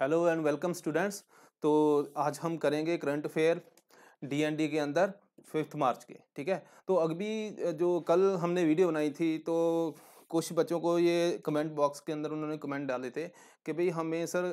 Hello and welcome students तो आज हम करेंगे करंट अफेयर डीएनडी के अंदर फिफ्थ मार्च के ठीक है तो अभी जो कल हमने वीडियो बनाई थी तो कुछ बच्चों को ये कमेंट बॉक्स के अंदर उन्होंने कमेंट डाले थे कि भाई हमें सर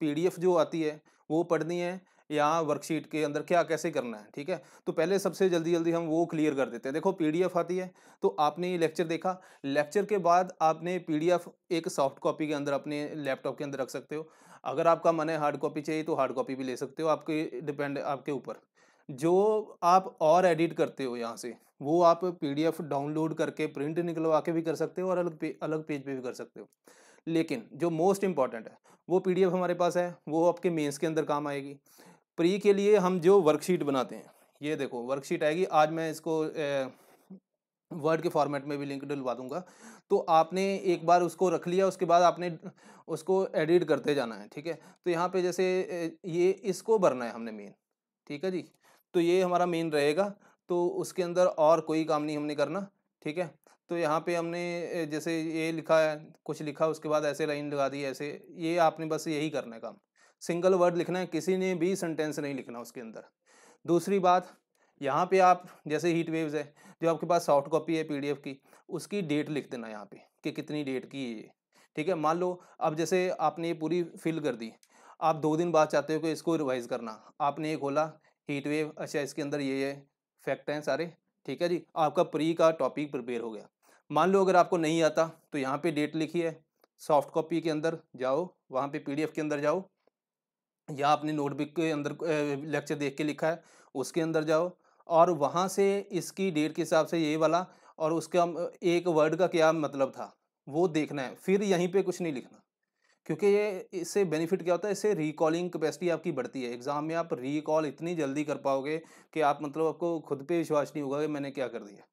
पीडीएफ जो आती है वो पढ़नी है या वर्कशीट के अंदर क्या कैसे करना है ठीक है तो पहले सबसे जल्दी जल्दी हम वो क्लियर कर देते हैं देखो पीडीएफ आती है तो आपने ये लेक्चर देखा लेक्चर के बाद आपने पीडीएफ एक सॉफ्ट कॉपी के अंदर अपने लैपटॉप के अंदर रख सकते हो अगर आपका मन है हार्ड कॉपी चाहिए तो हार्ड कॉपी भी ले सकते हो आपके डिपेंड आपके ऊपर जो आप और एडिट करते हो यहाँ से वो आप पीडीएफ डाउनलोड करके प्रिंट निकलवा के भी कर सकते हो और अलग पे, अलग पेज पे भी कर सकते हो लेकिन जो मोस्ट इम्पॉर्टेंट है वो पीडीएफ हमारे पास है वो आपके मेंस के अंदर काम आएगी प्री के लिए हम जो वर्कशीट बनाते हैं ये देखो वर्कशीट आएगी आज मैं इसको ए, वर्ड के फॉर्मेट में भी लिंक डलवा दूंगा तो आपने एक बार उसको रख लिया उसके बाद आपने उसको एडिट करते जाना है ठीक है तो यहाँ पे जैसे ये इसको भरना है हमने मेन ठीक है जी तो ये हमारा मेन रहेगा तो उसके अंदर और कोई काम नहीं हमने करना ठीक है तो यहाँ पे हमने जैसे ये लिखा है कुछ लिखा उसके बाद ऐसे लाइन लगा दी ऐसे ये आपने बस यही करना है काम सिंगल वर्ड लिखना है किसी ने भी सेंटेंस नहीं लिखना उसके अंदर दूसरी बात यहाँ पे आप जैसे हीट वेव्स है जो आपके पास सॉफ्ट कॉपी है पीडीएफ की उसकी डेट लिख देना यहाँ पे कि कितनी डेट की है ये ठीक है मान लो अब जैसे आपने ये पूरी फिल कर दी आप दो दिन बाद चाहते हो कि इसको रिवाइज़ करना आपने ये खोला हीट वेव अच्छा इसके अंदर ये ये फैक्ट हैं सारे ठीक है जी आपका प्री का टॉपिक प्रिपेयर हो गया मान लो अगर आपको नहीं आता तो यहाँ पर डेट लिखी है सॉफ्ट कॉपी के अंदर जाओ वहाँ पर पी के अंदर जाओ या आपने नोटबुक के अंदर लेक्चर देख के लिखा है उसके अंदर जाओ और वहाँ से इसकी डेट के हिसाब से ये वाला और उसका एक वर्ड का क्या मतलब था वो देखना है फिर यहीं पे कुछ नहीं लिखना क्योंकि ये इससे बेनिफिट क्या होता है इससे रिकॉलिंग कैपेसिटी आपकी बढ़ती है एग्ज़ाम में आप रिकॉल इतनी जल्दी कर पाओगे कि आप मतलब आपको खुद पे विश्वास नहीं होगा कि मैंने क्या कर दिया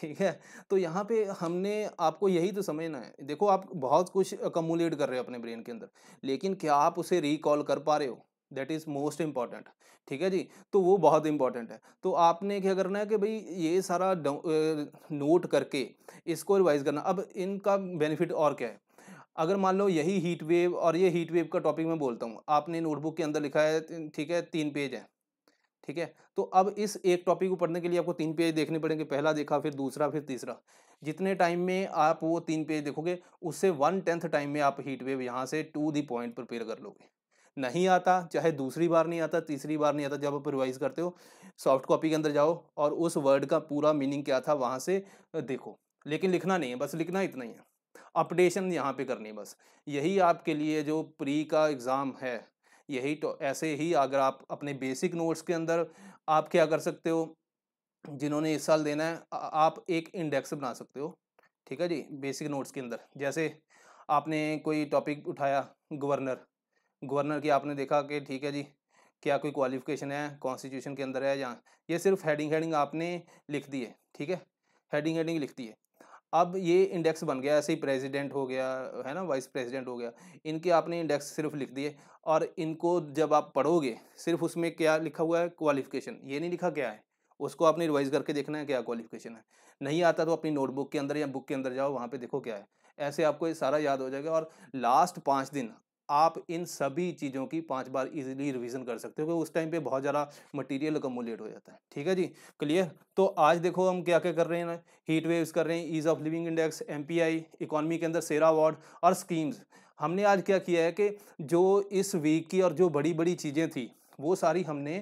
ठीक है तो यहाँ पे हमने आपको यही तो समझना है देखो आप बहुत कुछ अकमोलेट कर रहे हो अपने ब्रेन के अंदर लेकिन क्या आप उसे रिकॉल कर पा रहे हो दैट इज़ मोस्ट इम्पॉर्टेंट ठीक है जी तो वो बहुत इंपॉर्टेंट है तो आपने क्या करना है कि भाई ये सारा नोट करके इसको रिवाइज करना अब इनका बेनिफिट और क्या है अगर मान लो यही हीट वेव और ये हीट वेव का टॉपिक मैं बोलता हूँ आपने नोटबुक के अंदर लिखा है ठीक है तीन पेज है ठीक है तो अब इस एक टॉपिक को पढ़ने के लिए आपको तीन पेज देखने पड़ेंगे पहला देखा फिर दूसरा फिर तीसरा जितने टाइम में आप वो तीन पेज देखोगे उससे वन टेंथ टाइम में आप हीट वेव यहाँ से टू दी पॉइंट प्रिपेयर कर लोगे नहीं आता चाहे दूसरी बार नहीं आता तीसरी बार नहीं आता जब आप रिवाइज़ करते हो सॉफ्ट कॉपी के अंदर जाओ और उस वर्ड का पूरा मीनिंग क्या था वहाँ से देखो लेकिन लिखना नहीं है बस लिखना इतना ही है अपडेशन यहाँ पे करनी है बस यही आपके लिए जो प्री का एग्ज़ाम है यही तो ऐसे ही अगर आप अपने बेसिक नोट्स के अंदर आप क्या कर सकते हो जिन्होंने इस साल देना है आप एक इंडेक्स बना सकते हो ठीक है जी बेसिक नोट्स के अंदर जैसे आपने कोई टॉपिक उठाया गवर्नर गवर्नर की आपने देखा कि ठीक है जी क्या कोई क्वालिफिकेशन है कॉन्स्टिट्यूशन के अंदर है या ये सिर्फ हेडिंग हेडिंग आपने लिख दी है ठीक है हेडिंग हेडिंग लिख दी है अब ये इंडेक्स बन गया ऐसे ही प्रेसिडेंट हो गया है ना वाइस प्रेसिडेंट हो गया इनके आपने इंडेक्स सिर्फ लिख दिए और इनको जब आप पढ़ोगे सिर्फ उसमें क्या लिखा हुआ है क्वालिफिकेशन ये नहीं लिखा क्या है उसको आपने रिवाइज करके देखना है क्या क्वालिफिकेशन है नहीं आता तो अपनी नोटबुक के अंदर या बुक के अंदर जाओ वहाँ पर देखो क्या है ऐसे आपको ये सारा याद हो जाएगा और लास्ट पाँच दिन आप इन सभी चीज़ों की पांच बार इजीली रिवीजन कर सकते हो क्योंकि उस टाइम पे बहुत ज़्यादा मटेरियल अकोमोलेट हो जाता है ठीक है जी क्लियर तो आज देखो हम क्या क्या कर रहे हैं हीट वेव्स कर रहे हैं ईज़ ऑफ लिविंग इंडेक्स एम इकोनॉमी के अंदर सेरा अवार्ड और स्कीम्स हमने आज क्या किया है कि जो इस वीक की और जो बड़ी बड़ी चीज़ें थी वो सारी हमने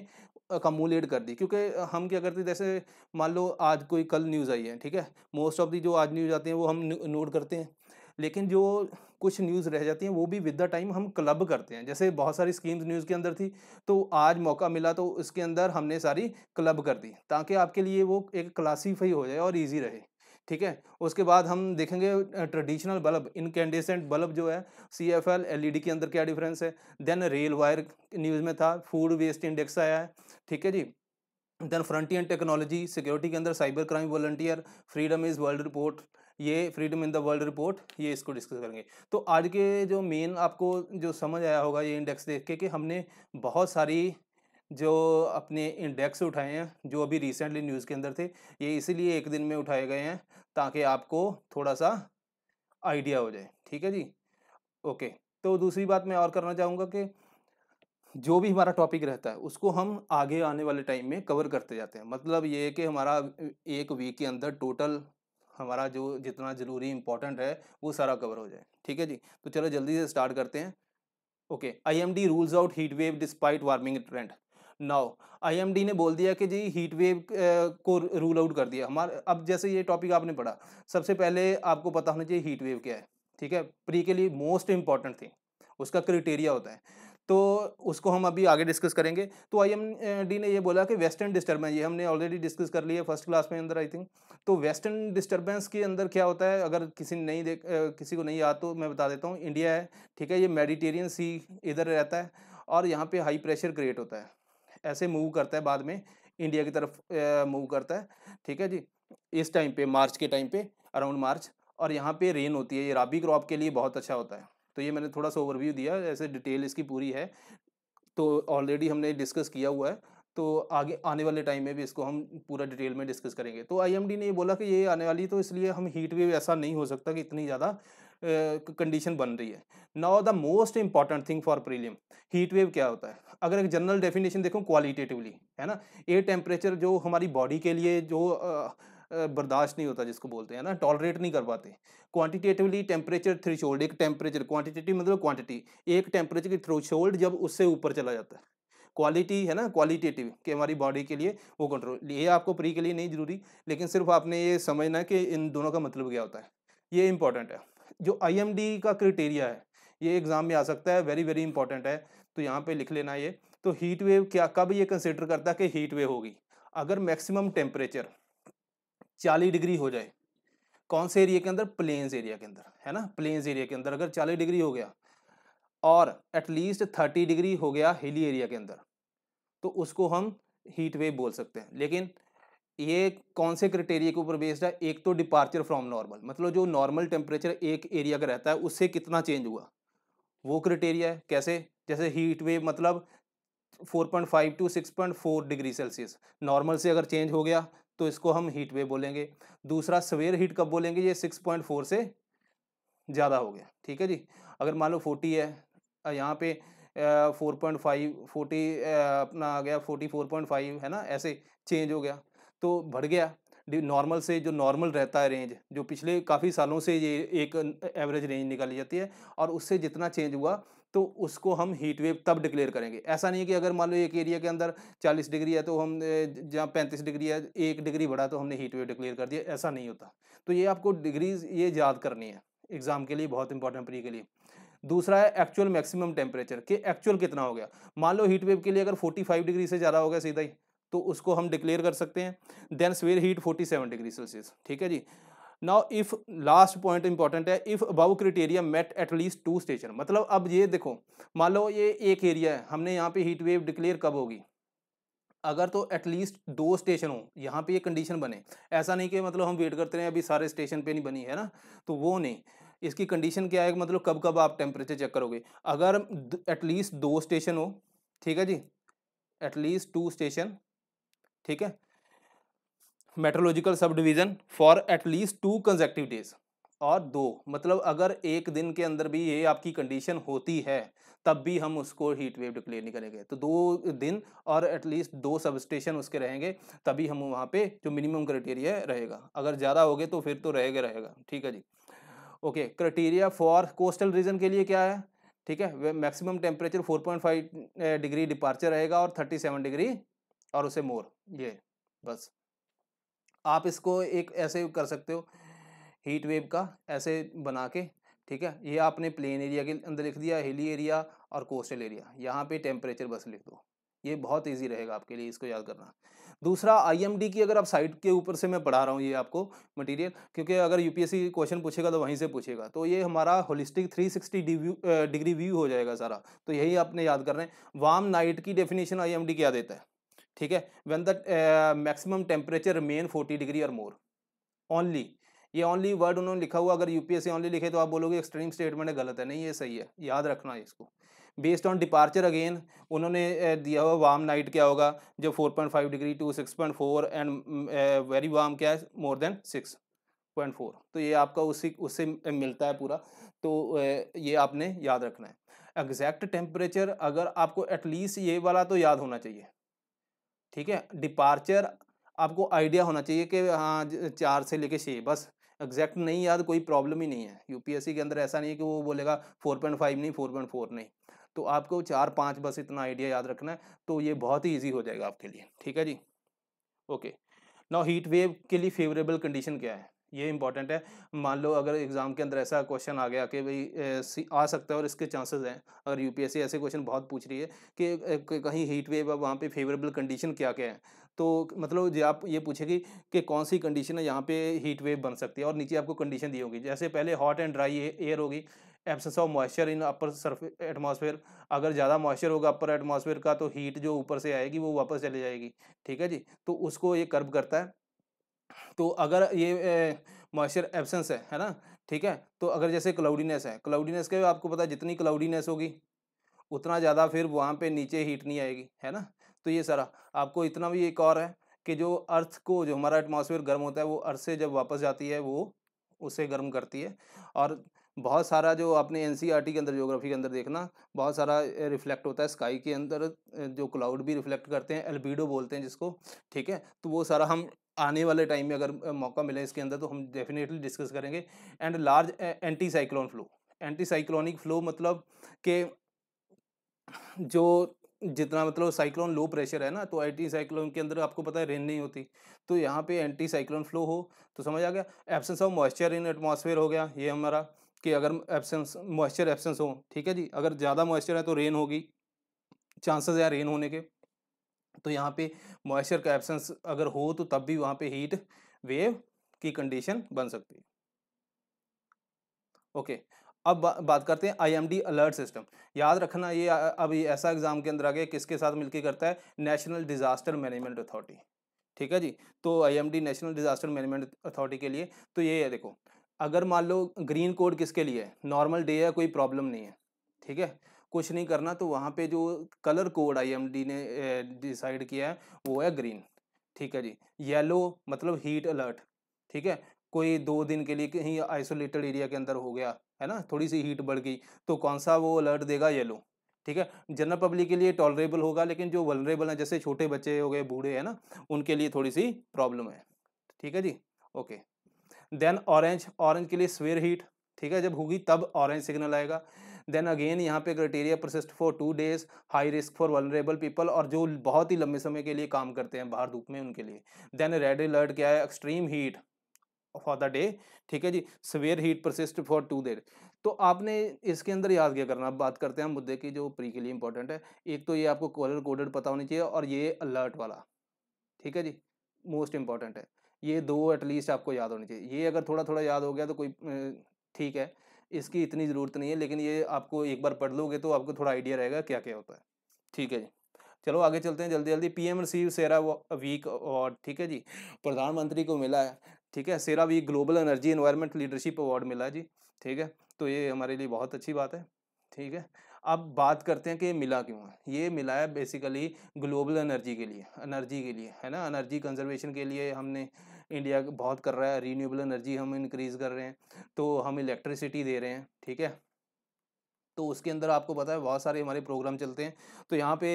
अकमोलेट कर दी क्योंकि हम क्या करते हैं जैसे मान लो आज कोई कल न्यूज़ आई है ठीक है मोस्ट ऑफ दी जो आज न्यूज़ आती हैं वो हम नोट करते हैं लेकिन जो कुछ न्यूज़ रह जाती हैं वो भी विद द टाइम हम क्लब करते हैं जैसे बहुत सारी स्कीम्स न्यूज़ के अंदर थी तो आज मौका मिला तो उसके अंदर हमने सारी क्लब कर दी ताकि आपके लिए वो एक क्लासीफाई हो जाए और ईजी रहे ठीक है उसके बाद हम देखेंगे ट्रेडिशनल बल्ब इनकेंडिसेंट बल्ब जो है C F L L E D के अंदर क्या डिफरेंस है देन रेल वायर न्यूज़ में था फूड वेस्ट इंडेक्स आया है ठीक है जी देन फ्रंटियर टेक्नोलॉजी सिक्योरिटी के अंदर साइबर क्राइम वॉल्टियर फ्रीडम इज़ वर्ल्ड रिपोर्ट ये freedom in the world report ये इसको डिस्कस करेंगे तो आज के जो मेन आपको जो समझ आया होगा ये इंडेक्स देख के कि हमने बहुत सारी जो अपने इंडेक्स उठाए हैं जो अभी रिसेंटली न्यूज़ के अंदर थे ये इसीलिए एक दिन में उठाए गए हैं ताकि आपको थोड़ा सा आइडिया हो जाए ठीक है जी ओके तो दूसरी बात मैं और करना चाहूँगा कि जो भी हमारा टॉपिक रहता है उसको हम आगे आने वाले टाइम में कवर करते जाते हैं मतलब ये कि हमारा एक वीक के अंदर टोटल हमारा जो जितना ज़रूरी इंपॉर्टेंट है वो सारा कवर हो जाए ठीक है जी तो चलो जल्दी से स्टार्ट करते हैं okay IMD rules out heat wave despite warming trend now IMD ने बोल दिया कि जी हीट वेव को रूल आउट कर दिया हमारे अब जैसे ये टॉपिक आपने पढ़ा सबसे पहले आपको पता होना चाहिए हीट वेव क्या है ठीक है प्री के लिए मोस्ट इंपॉर्टेंट थिंग उसका क्रिटेरिया होता है तो उसको हम अभी आगे डिस्कस करेंगे तो आई ने ये बोला कि वेस्टर्न डिस्टर्बेंस ये हमने ऑलरेडी डिस्कस कर लिया फर्स्ट क्लास में अंदर आई थिंक तो वेस्टर्न डिस्टर्बेंस के अंदर क्या होता है अगर किसी नहीं देख किसी को नहीं आ तो मैं बता देता हूँ इंडिया है ठीक है ये मेडिटेरियन सी इधर रहता है और यहाँ पर हाई प्रेशर क्रिएट होता है ऐसे मूव करता है बाद में इंडिया की तरफ मूव करता है ठीक है जी इस टाइम पे मार्च के टाइम पे अराउंड मार्च और यहाँ पे रेन होती है ये राबी क्रॉप के लिए बहुत अच्छा होता है तो ये मैंने थोड़ा सा ओवरव्यू दिया ऐसे डिटेल इसकी पूरी है तो ऑलरेडी हमने डिस्कस किया हुआ है तो आगे आने वाले टाइम में भी इसको हम पूरा डिटेल में डिस्कस करेंगे तो आईएमडी ने ये बोला कि ये आने वाली तो इसलिए हम हीट वेव ऐसा नहीं हो सकता कि इतनी ज़्यादा कंडीशन बन रही है now the most important thing for prelim heat wave क्या होता है अगर एक जनरल डेफिनेशन देखो क्वालिटेटिवली है ना ए टेम्परेचर जो हमारी बॉडी के लिए जो आ, बर्दाश्त नहीं होता जिसको बोलते हैं ना टॉलरेट नहीं कर पाते क्वांटिटेटिवली टेम्परेचर शोल्ड एक टेम्परेचर क्वांटिटेटिव मतलब क्वांटिटी एक टेम्परेचर की शोल्ड जब उससे ऊपर चला जाता है क्वालिटी है ना क्वालिटेटिव कि हमारी बॉडी के लिए वो कंट्रोल ये आपको प्री के लिए नहीं ज़रूरी लेकिन सिर्फ आपने ये समझना है कि इन दोनों का मतलब क्या होता है ये इंपॉर्टेंट है जो आई का क्रिटेरिया है ये एग्ज़ाम में आ सकता है वेरी वेरी इंपॉर्टेंट है तो यहाँ पे लिख लेना ये तो हीट वेव क्या कब ये कंसिडर करता है कि हीट वेव होगी अगर मैक्सिमम टेम्परेचर चालीस डिग्री हो जाए कौन से एरिया के अंदर प्लेन्स एरिया के अंदर है ना प्लेन्स एरिया के अंदर अगर चालीस डिग्री हो गया और एटलीस्ट थर्टी डिग्री हो गया हिली एरिया के अंदर तो उसको हम हीट वेव बोल सकते हैं लेकिन ये कौन से क्रिटेरिया के ऊपर बेस्ड है एक तो डिपार्चर फ्रॉम नॉर्मल मतलब जो नॉर्मल टेम्परेचर एक एरिया का रहता है उससे कितना चेंज हुआ वो क्रिटेरिया है कैसे जैसे हीट वेव मतलब 4.5 टू 6.4 डिग्री सेल्सियस नॉर्मल से अगर चेंज हो गया तो इसको हम हीट वेव बोलेंगे दूसरा सवेर हीट कब बोलेंगे ये सिक्स पॉइंट फोर से ज़्यादा हो गया ठीक है जी अगर मान लो फोर्टी है यहाँ पे फोर पॉइंट फाइव फोर्टी अपना आ गया फोर्टी फोर पॉइंट फाइव है ना ऐसे चेंज हो गया तो बढ़ गया नॉर्मल से जो नॉर्मल रहता है रेंज जो पिछले काफ़ी सालों से ये एक एवरेज रेंज निकाली जाती है और उससे जितना चेंज हुआ तो उसको हम हीट वेव तब डिक्लेयर करेंगे ऐसा नहीं है कि अगर मान लो एक एरिया के अंदर 40 डिग्री है तो हम जहाँ पैंतीस डिग्री है एक डिग्री बढ़ा तो हमने हीट वेव डिक्लेयर कर दिया ऐसा नहीं होता तो ये आपको डिग्रीज ये याद करनी है एग्ज़ाम के लिए बहुत इंपॉर्टेंट प्री के लिए दूसरा है एक्चुअल मैक्सिमम टेम्परेचर कि एक्चुअल कितना हो गया मान लो हीट वेव के लिए अगर 45 डिग्री से ज़्यादा हो गया सीधा ही तो उसको हम डिक्लेयर कर सकते हैं then severe heat 47 degree Celsius ठीक है जी now if last point important है if above criteria met at least two station मतलब अब ये देखो मान लो ये एक एरिया है हमने यहाँ पे हीट वेव डिक्लेयर कब होगी अगर तो एटलीस्ट दो स्टेशन हो यहाँ पे ये कंडीशन बने ऐसा नहीं कि मतलब हम वेट करते रहे अभी सारे स्टेशन पे नहीं बनी है ना तो वो नहीं इसकी कंडीशन क्या है मतलब कब कब आप टेम्परेचर चेक करोगे अगर एटलीस्ट दो स्टेशन हो ठीक है जी एटलीस्ट टू स्टेशन ठीक है meteorological sub division for at least two consecutive days और दो मतलब अगर एक दिन के अंदर भी ये आपकी कंडीशन होती है तब भी हम उसको हीट वेव डिक्लेयर नहीं करेंगे तो दो दिन और एटलीस्ट दो सब स्टेशन उसके रहेंगे तभी हम वहाँ पे जो मिनिमम क्राइटेरिया रहेगा अगर ज़्यादा हो गए तो फिर तो रहेगा रहेगा ठीक है जी okay criteria for coastal region के लिए क्या है ठीक है maximum temperature five degree departure रहेगा और सेवन डिग्री और उसे मोर ये बस आप इसको एक ऐसे कर सकते हो हीट वेव का ऐसे बना के ठीक है ये आपने प्लेन एरिया के अंदर लिख दिया हिली एरिया और कोस्टल एरिया यहाँ पे टेम्परेचर बस लिख दो ये बहुत इजी रहेगा आपके लिए इसको याद करना दूसरा आईएमडी की अगर आप साइट के ऊपर से मैं पढ़ा रहा हूँ ये आपको मटेरियल क्योंकि अगर यूपीएससी क्वेश्चन पूछेगा तो वहीं से पूछेगा तो ये हमारा होलिस्टिक 360 डिग्री व्यू हो जाएगा सारा तो यही आपने याद कर रहे हैं वाम नाइट की डेफिनेशन आई क्या देता है ठीक है when the maximum temperature remain forty degree और मोर ओनली ये ओनली वर्ड उन्होंने लिखा हुआ अगर यूपीएससी ओनली लिखे तो आप बोलोगे एक्सट्रीम स्टेटमेंट है गलत है नहीं ये सही है याद रखना है इसको बेस्ड ऑन डिपार्चर अगेन उन्होंने दिया हुआ वार्म नाइट क्या होगा जो 4.5 degree to 6.4 and very warm क्या है मोर देन 6.4 तो ये आपका उसी उससे मिलता है पूरा तो ये आपने याद रखना है एग्जैक्ट टेम्परेचर अगर आपको एटलीस्ट ये वाला तो याद होना चाहिए ठीक है डिपार्चर आपको आइडिया होना चाहिए कि हाँ चार से लेके छः बस एग्जैक्ट नहीं याद कोई प्रॉब्लम ही नहीं है यूपीएससी के अंदर ऐसा नहीं है कि वो बोलेगा फोर पॉइंट फाइव नहीं फोर पॉइंट फोर नहीं तो आपको चार पाँच बस इतना आइडिया याद रखना है तो ये बहुत ही ईजी हो जाएगा आपके लिए ठीक है जी ओके नाउ हीट वेव के लिए फेवरेबल कंडीशन क्या है ये इंपॉर्टेंट है मान लो अगर एग्ज़ाम के अंदर ऐसा क्वेश्चन आ गया कि भाई आ सकता है और इसके चांसेस हैं अगर यूपीएससी ऐसे क्वेश्चन बहुत पूछ रही है कि कहीं हीट वेव वहाँ पे फेवरेबल कंडीशन क्या क्या है तो मतलब जो आप ये पूछेगी कि कौन सी कंडीशन है यहाँ पे हीट वेव बन सकती है और नीचे आपको कंडीशन दी होगी जैसे पहले हॉट एंड ड्राई एयर होगी absence of moisture in upper surface atmosphere अगर ज़्यादा मॉइस्चर होगा अपर एटमोसफेयर का तो हीट जो ऊपर से आएगी वो वापस चली जाएगी ठीक है जी तो उसको ये कर्व करता है तो अगर ये मॉइस्चर एबसेंस है है ना ठीक है तो अगर जैसे क्लाउडीनेस है क्लाउडीनेस के आपको पता है जितनी क्लाउडीनेस होगी उतना ज़्यादा फिर वहाँ पे नीचे हीट नहीं आएगी है ना तो ये सारा आपको इतना भी एक और है कि जो अर्थ को जो हमारा एटमॉस्फेयर गर्म होता है वो अर्थ से जब वापस जाती है वो उसे गर्म करती है और बहुत सारा जो आपने एन e के अंदर जोग्राफी के अंदर देखना बहुत सारा रिफ्लेक्ट होता है स्काई के अंदर जो क्लाउड भी रिफ्लेक्ट करते हैं एल्बिडो बोलते हैं जिसको ठीक है तो वो सारा हम आने वाले टाइम में अगर मौका मिले इसके अंदर तो हम डेफिनेटली डिस्कस करेंगे and large anti cyclone flow anti cyclonic flow मतलब के जो जितना मतलब साइक्लोन लो प्रेशर है ना तो एंटी साइक्लोन के अंदर आपको पता है रेन नहीं होती तो यहाँ पे एंटी साइक्लोन फ्लो हो तो समझ आ गया absence of moisture in atmosphere हो गया ये हमारा कि अगर एब्सेंस मॉइस्चर एब्सेंस हो ठीक है जी अगर ज़्यादा मॉइस्चर है तो रेन होगी चांसेस है रेन होने के तो यहाँ पे मॉइस्चर का एब्सेंस अगर हो तो तब भी वहाँ पे हीट वेव की कंडीशन बन सकती है ओके अब बा, बात करते हैं आईएमडी अलर्ट सिस्टम याद रखना ये अब ये ऐसा एग्ज़ाम के अंदर आ गया किसके साथ मिलकर करता है नेशनल डिज़ास्टर मैनेजमेंट अथॉरिटी ठीक है जी तो IMD national disaster management authority के लिए तो ये है देखो अगर मान लो ग्रीन कोड किसके लिए है नॉर्मल डे है कोई प्रॉब्लम नहीं है ठीक है कुछ नहीं करना तो वहाँ पे जो कलर कोड आईएमडी ने डिसाइड किया है वो है ग्रीन ठीक है जी येलो मतलब हीट अलर्ट ठीक है कोई दो दिन के लिए कहीं आइसोलेटेड एरिया के अंदर हो गया है ना थोड़ी सी हीट बढ़ गई तो कौन सा वो अलर्ट देगा येलो ठीक है जनरल पब्लिक के लिए टॉलरेबल होगा लेकिन जो वलरेबल हैं जैसे छोटे बच्चे हो गए बूढ़े हैं ना उनके लिए थोड़ी सी प्रॉब्लम है ठीक है जी ओके देन ऑरेंज ऑरेंज के लिए स्वेयर हीट ठीक है जब होगी तब ऑरेंज सिग्नल आएगा देन अगेन यहाँ पे criteria persisted for two days high risk for vulnerable people और जो बहुत ही लंबे समय के लिए काम करते हैं बाहर धूप में उनके लिए देन रेड अलर्ट क्या है extreme heat for the day ठीक है जी severe heat persisted for two days तो आपने इसके अंदर याद क्या करना बात करते हैं हम मुद्दे की जो प्री के लिए इंपॉर्टेंट है एक तो ये आपको कॉलर कोडेड पता होनी चाहिए और ये अलर्ट वाला ठीक है जी मोस्ट इंपॉर्टेंट है ये दो एटलीस्ट आपको याद होनी चाहिए ये अगर थोड़ा थोड़ा याद हो गया तो कोई ठीक है इसकी इतनी ज़रूरत नहीं है लेकिन ये आपको एक बार पढ़ लोगे तो आपको थोड़ा आइडिया रहेगा क्या क्या होता है ठीक है जी चलो आगे चलते हैं जल्दी जल्दी PM receive CERA week award ठीक है जी प्रधानमंत्री को मिला है ठीक है CERA week global energy environment leadership award मिला है जी ठीक है तो ये हमारे लिए बहुत अच्छी बात है ठीक है अब बात करते हैं कि ये मिला क्यों है ये मिला है बेसिकली ग्लोबल एनर्जी के लिए एनर्जी के लिए है ना एनर्जी कंजर्वेशन के लिए हमने इंडिया बहुत कर रहा है रीन्यूएबल एनर्जी हम इंक्रीज कर रहे हैं तो हम इलेक्ट्रिसिटी दे रहे हैं ठीक है तो उसके अंदर आपको पता है बहुत सारे हमारे प्रोग्राम चलते हैं तो यहाँ पे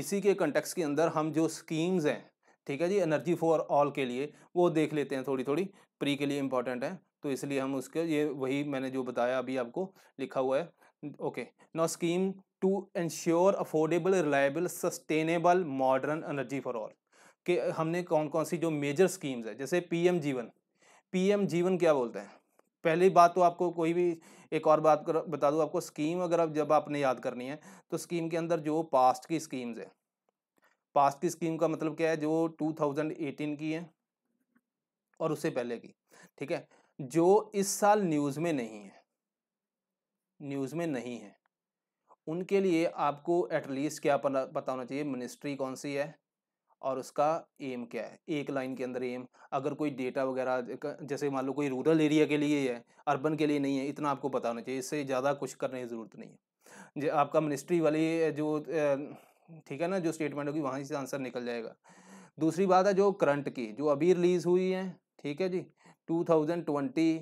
इसी के कंटेक्स के अंदर हम जो स्कीम्स हैं ठीक है जी एनर्जी फॉर ऑल के लिए वो देख लेते हैं थोड़ी थोड़ी प्री के लिए इंपॉर्टेंट है तो इसलिए हम उसके ये वही मैंने जो बताया अभी आपको लिखा हुआ है okay now scheme to ensure affordable reliable sustainable modern energy for all कि हमने कौन कौन सी जो मेजर स्कीम्स है जैसे पीएम जीवन पीएम जीवन क्या बोलते हैं पहली बात तो आपको कोई भी एक और बात कर, बता दूँ आपको स्कीम अगर आप जब आपने याद करनी है तो स्कीम के अंदर जो पास्ट की स्कीम्स है पास्ट की स्कीम का मतलब क्या है जो 2018 की है और उससे पहले की ठीक है जो इस साल न्यूज़ में नहीं है न्यूज़ में नहीं है उनके लिए आपको एटलीस्ट क्या पता होना चाहिए मिनिस्ट्री कौन सी है और उसका एम क्या है एक लाइन के अंदर एम अगर कोई डेटा वगैरह जैसे मान लो कोई रूरल एरिया के लिए है अर्बन के लिए नहीं है इतना आपको पता होना चाहिए इससे ज़्यादा कुछ करने की ज़रूरत नहीं है जो आपका मिनिस्ट्री वाली जो ठीक है ना जो स्टेटमेंट होगी वहाँ से आंसर निकल जाएगा दूसरी बात है जो करंट की जो अभी रिलीज़ हुई है ठीक है जी टू थाउजेंड ट्वेंटी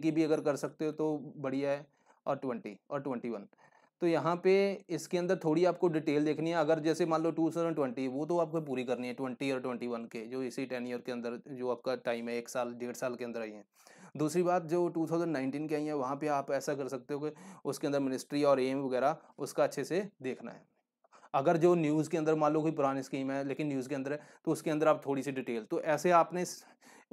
की भी अगर कर सकते हो तो बढ़िया है और ट्वेंटी और ट्वेंटी वन तो यहाँ पे इसके अंदर थोड़ी आपको डिटेल देखनी है अगर जैसे मान लो टू थाउजेंड ट्वेंटी वो तो आपको पूरी करनी है ट्वेंटी और ट्वेंटी वन के जो इसी टेन ईयर के अंदर जो आपका टाइम है एक साल डेढ़ साल के अंदर आई है दूसरी बात जो टू थाउजेंड नाइनटीन की आई है वहाँ पर आप ऐसा कर सकते हो कि उसके अंदर मिनिस्ट्री और एम वगैरह उसका अच्छे से देखना है अगर जो न्यूज़ के अंदर मान लो कोई पुरानी स्कीम है लेकिन न्यूज़ के अंदर है तो उसके अंदर आप थोड़ी सी डिटेल तो ऐसे आपने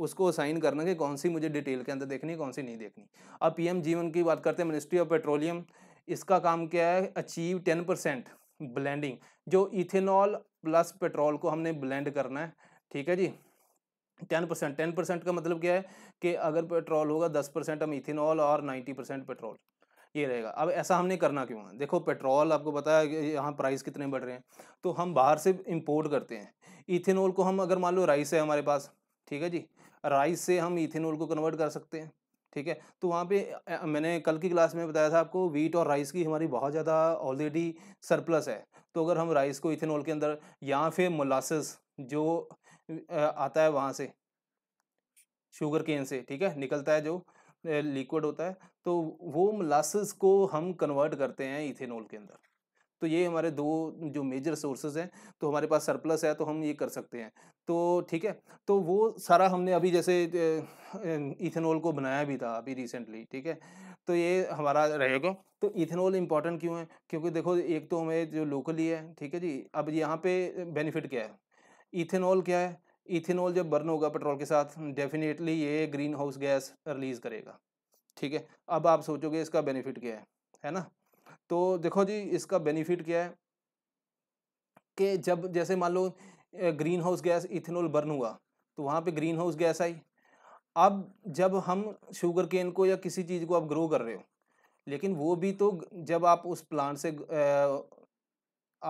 उसको असाइन करना कि कौन सी मुझे डिटेल के अंदर देखनी है कौन सी नहीं देखनी अब पीएम जीवन की बात करते हैं मिनिस्ट्री ऑफ पेट्रोलियम इसका काम क्या है अचीव टेन परसेंट ब्लेंडिंग जो इथेनॉल प्लस पेट्रोल को हमने ब्लेंड करना है ठीक है जी टेन परसेंट टेन परसेंट का मतलब क्या है कि अगर पेट्रोल होगा दस परसेंट हम इथेनॉल और नाइन्टी परसेंट पेट्रोल ये रहेगा अब ऐसा हमने करना क्यों है देखो पेट्रोल आपको पता है कि यहाँ प्राइस कितने बढ़ रहे हैं तो हम बाहर से इम्पोर्ट करते हैं इथेनॉल को हम अगर मान लो राइस है हमारे पास ठीक है जी राइस से हम इथेनॉल को कन्वर्ट कर सकते हैं ठीक है तो वहाँ पे मैंने कल की क्लास में बताया था आपको वीट और राइस की हमारी बहुत ज़्यादा ऑलरेडी सरप्लस है तो अगर हम राइस को इथेनॉल के अंदर या फिर मोलासिस जो आता है वहाँ से शुगर केन से ठीक है निकलता है जो लिक्विड होता है तो वो मोलासिस को हम कन्वर्ट करते हैं इथेनॉल के अंदर तो ये हमारे दो जो मेजर सोर्सेज हैं तो हमारे पास सरप्लस है तो हम ये कर सकते हैं तो ठीक है तो वो सारा हमने अभी जैसे इथेनॉल को बनाया भी था अभी रिसेंटली ठीक है तो ये हमारा रहेगा तो इथेनॉल इम्पॉर्टेंट क्यों है क्योंकि देखो एक तो हमें जो लोकली है ठीक है जी अब यहाँ पे बेनिफिट क्या है इथेनॉल क्या है इथेनॉल जब बर्न होगा पेट्रोल के साथ डेफिनेटली ये ग्रीन हाउस गैस रिलीज़ करेगा ठीक है अब आप सोचोगे इसका बेनिफिट क्या है है ना तो देखो जी इसका बेनिफिट क्या है कि जब जैसे मान लो greenhouse gas ethanol burn हुआ तो वहाँ पे ग्रीन हाउस गैस आई अब जब हम शुगर केन को या किसी चीज़ को आप ग्रो कर रहे हो लेकिन वो भी तो जब आप उस प्लांट से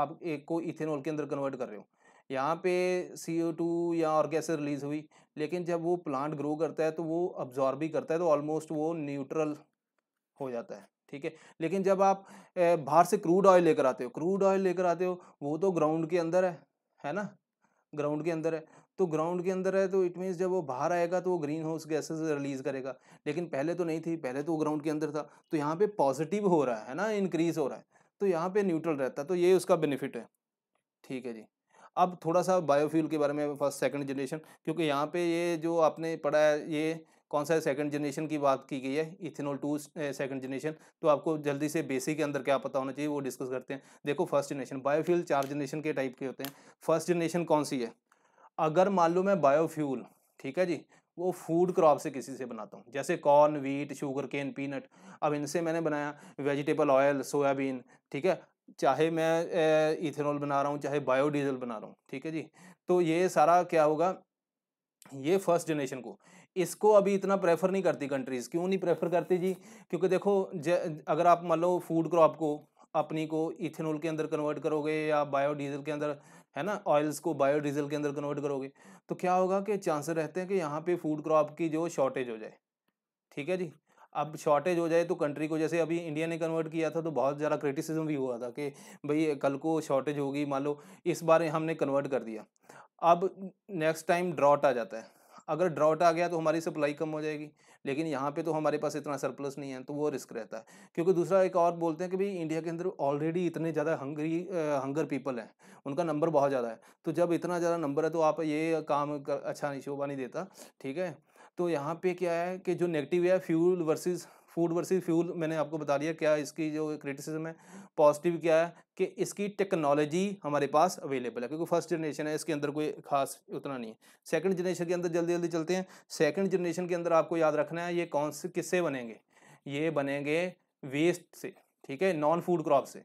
आप एक को इथेनॉल के अंदर कन्वर्ट कर रहे हो यहाँ पे सी ओ टू या और गैसे रिलीज हुई लेकिन जब वो प्लांट ग्रो करता है तो वो अब्जॉर्ब भी करता है तो ऑलमोस्ट वो न्यूट्रल हो जाता है ठीक है लेकिन जब आप बाहर से क्रूड ऑयल लेकर आते हो क्रूड ऑयल लेकर आते हो वो तो ग्राउंड के अंदर है है ना ग्राउंड के अंदर है तो ग्राउंड के अंदर है तो इट मीन्स जब वो बाहर आएगा तो वो ग्रीन हाउस गैसेस रिलीज करेगा लेकिन पहले तो नहीं थी पहले तो वो ग्राउंड के अंदर था तो यहाँ पे पॉजिटिव हो रहा है ना इंक्रीज हो रहा है तो यहाँ पे न्यूट्रल रहता है तो ये उसका बेनिफिट है ठीक है जी अब थोड़ा सा बायोफ्यूल के बारे में फर्स्ट सेकंड जनरेशन क्योंकि यहाँ पे ये जो आपने पढ़ा है ये कौन सा सेकंड जनरेशन की बात की गई है इथेनॉल टू सेकंड जनरेशन तो आपको जल्दी से बेसिक के अंदर क्या पता होना चाहिए वो डिस्कस करते हैं देखो फर्स्ट जनरेशन बायोफ्यूल चार जनरेशन के टाइप के होते हैं फर्स्ट जनरेशन कौन सी है अगर मान लो मैं बायोफ्यूल ठीक है जी वो फूड क्रॉप से किसी से बनाता हूँ जैसे corn wheat sugar cane peanut अब इनसे मैंने बनाया वेजिटेबल ऑयल सोयाबीन ठीक है चाहे मैं इथेनॉल बना रहा हूँ चाहे बायोडीजल बना रहा हूँ ठीक है जी तो ये सारा क्या होगा ये फर्स्ट जनरेशन को इसको अभी इतना प्रेफर नहीं करती कंट्रीज़ क्यों नहीं प्रेफर करती जी क्योंकि देखो अगर आप मान लो फूड क्रॉप को अपनी को इथेनॉल के अंदर कन्वर्ट करोगे या बायोडीजल के अंदर है ना ऑयल्स को बायोडीजल के अंदर कन्वर्ट करोगे तो क्या होगा कि चांसेस रहते हैं कि यहाँ पे फूड क्रॉप की जो शॉर्टेज हो जाए ठीक है जी अब शॉर्टेज हो जाए तो कंट्री को जैसे अभी इंडिया ने कन्वर्ट किया था तो बहुत ज़्यादा क्रिटिसिज्म भी हुआ था कि भाई कल को शॉर्टेज होगी मान लो इस बार हमने कन्वर्ट कर दिया अब नेक्स्ट टाइम ड्रॉट आ जाता है अगर ड्राउट आ गया तो हमारी सप्लाई कम हो जाएगी लेकिन यहाँ पे तो हमारे पास इतना सरप्लस नहीं है तो वो रिस्क रहता है क्योंकि दूसरा एक और बोलते हैं कि भाई इंडिया के अंदर ऑलरेडी इतने ज़्यादा हंगरी हंगर पीपल हैं उनका नंबर बहुत ज़्यादा है तो जब इतना ज़्यादा नंबर है तो आप ये काम कर, अच्छा नहीं शोभा नहीं देता ठीक है तो यहाँ पे क्या है कि जो नेगेटिव है fuel versus food versus fuel मैंने आपको बता दिया क्या इसकी जो क्रिटिसिज्म है पॉजिटिव क्या है कि इसकी टेक्नोलॉजी हमारे पास अवेलेबल है क्योंकि फर्स्ट जनरेशन है इसके अंदर कोई खास उतना नहीं है सेकेंड जनरेशन के अंदर जल्दी जल्दी चलते हैं सेकेंड जनरेशन के अंदर आपको याद रखना है ये कौन से किससे बनेंगे ये बनेंगे वेस्ट से ठीक है नॉन फूड क्रॉप से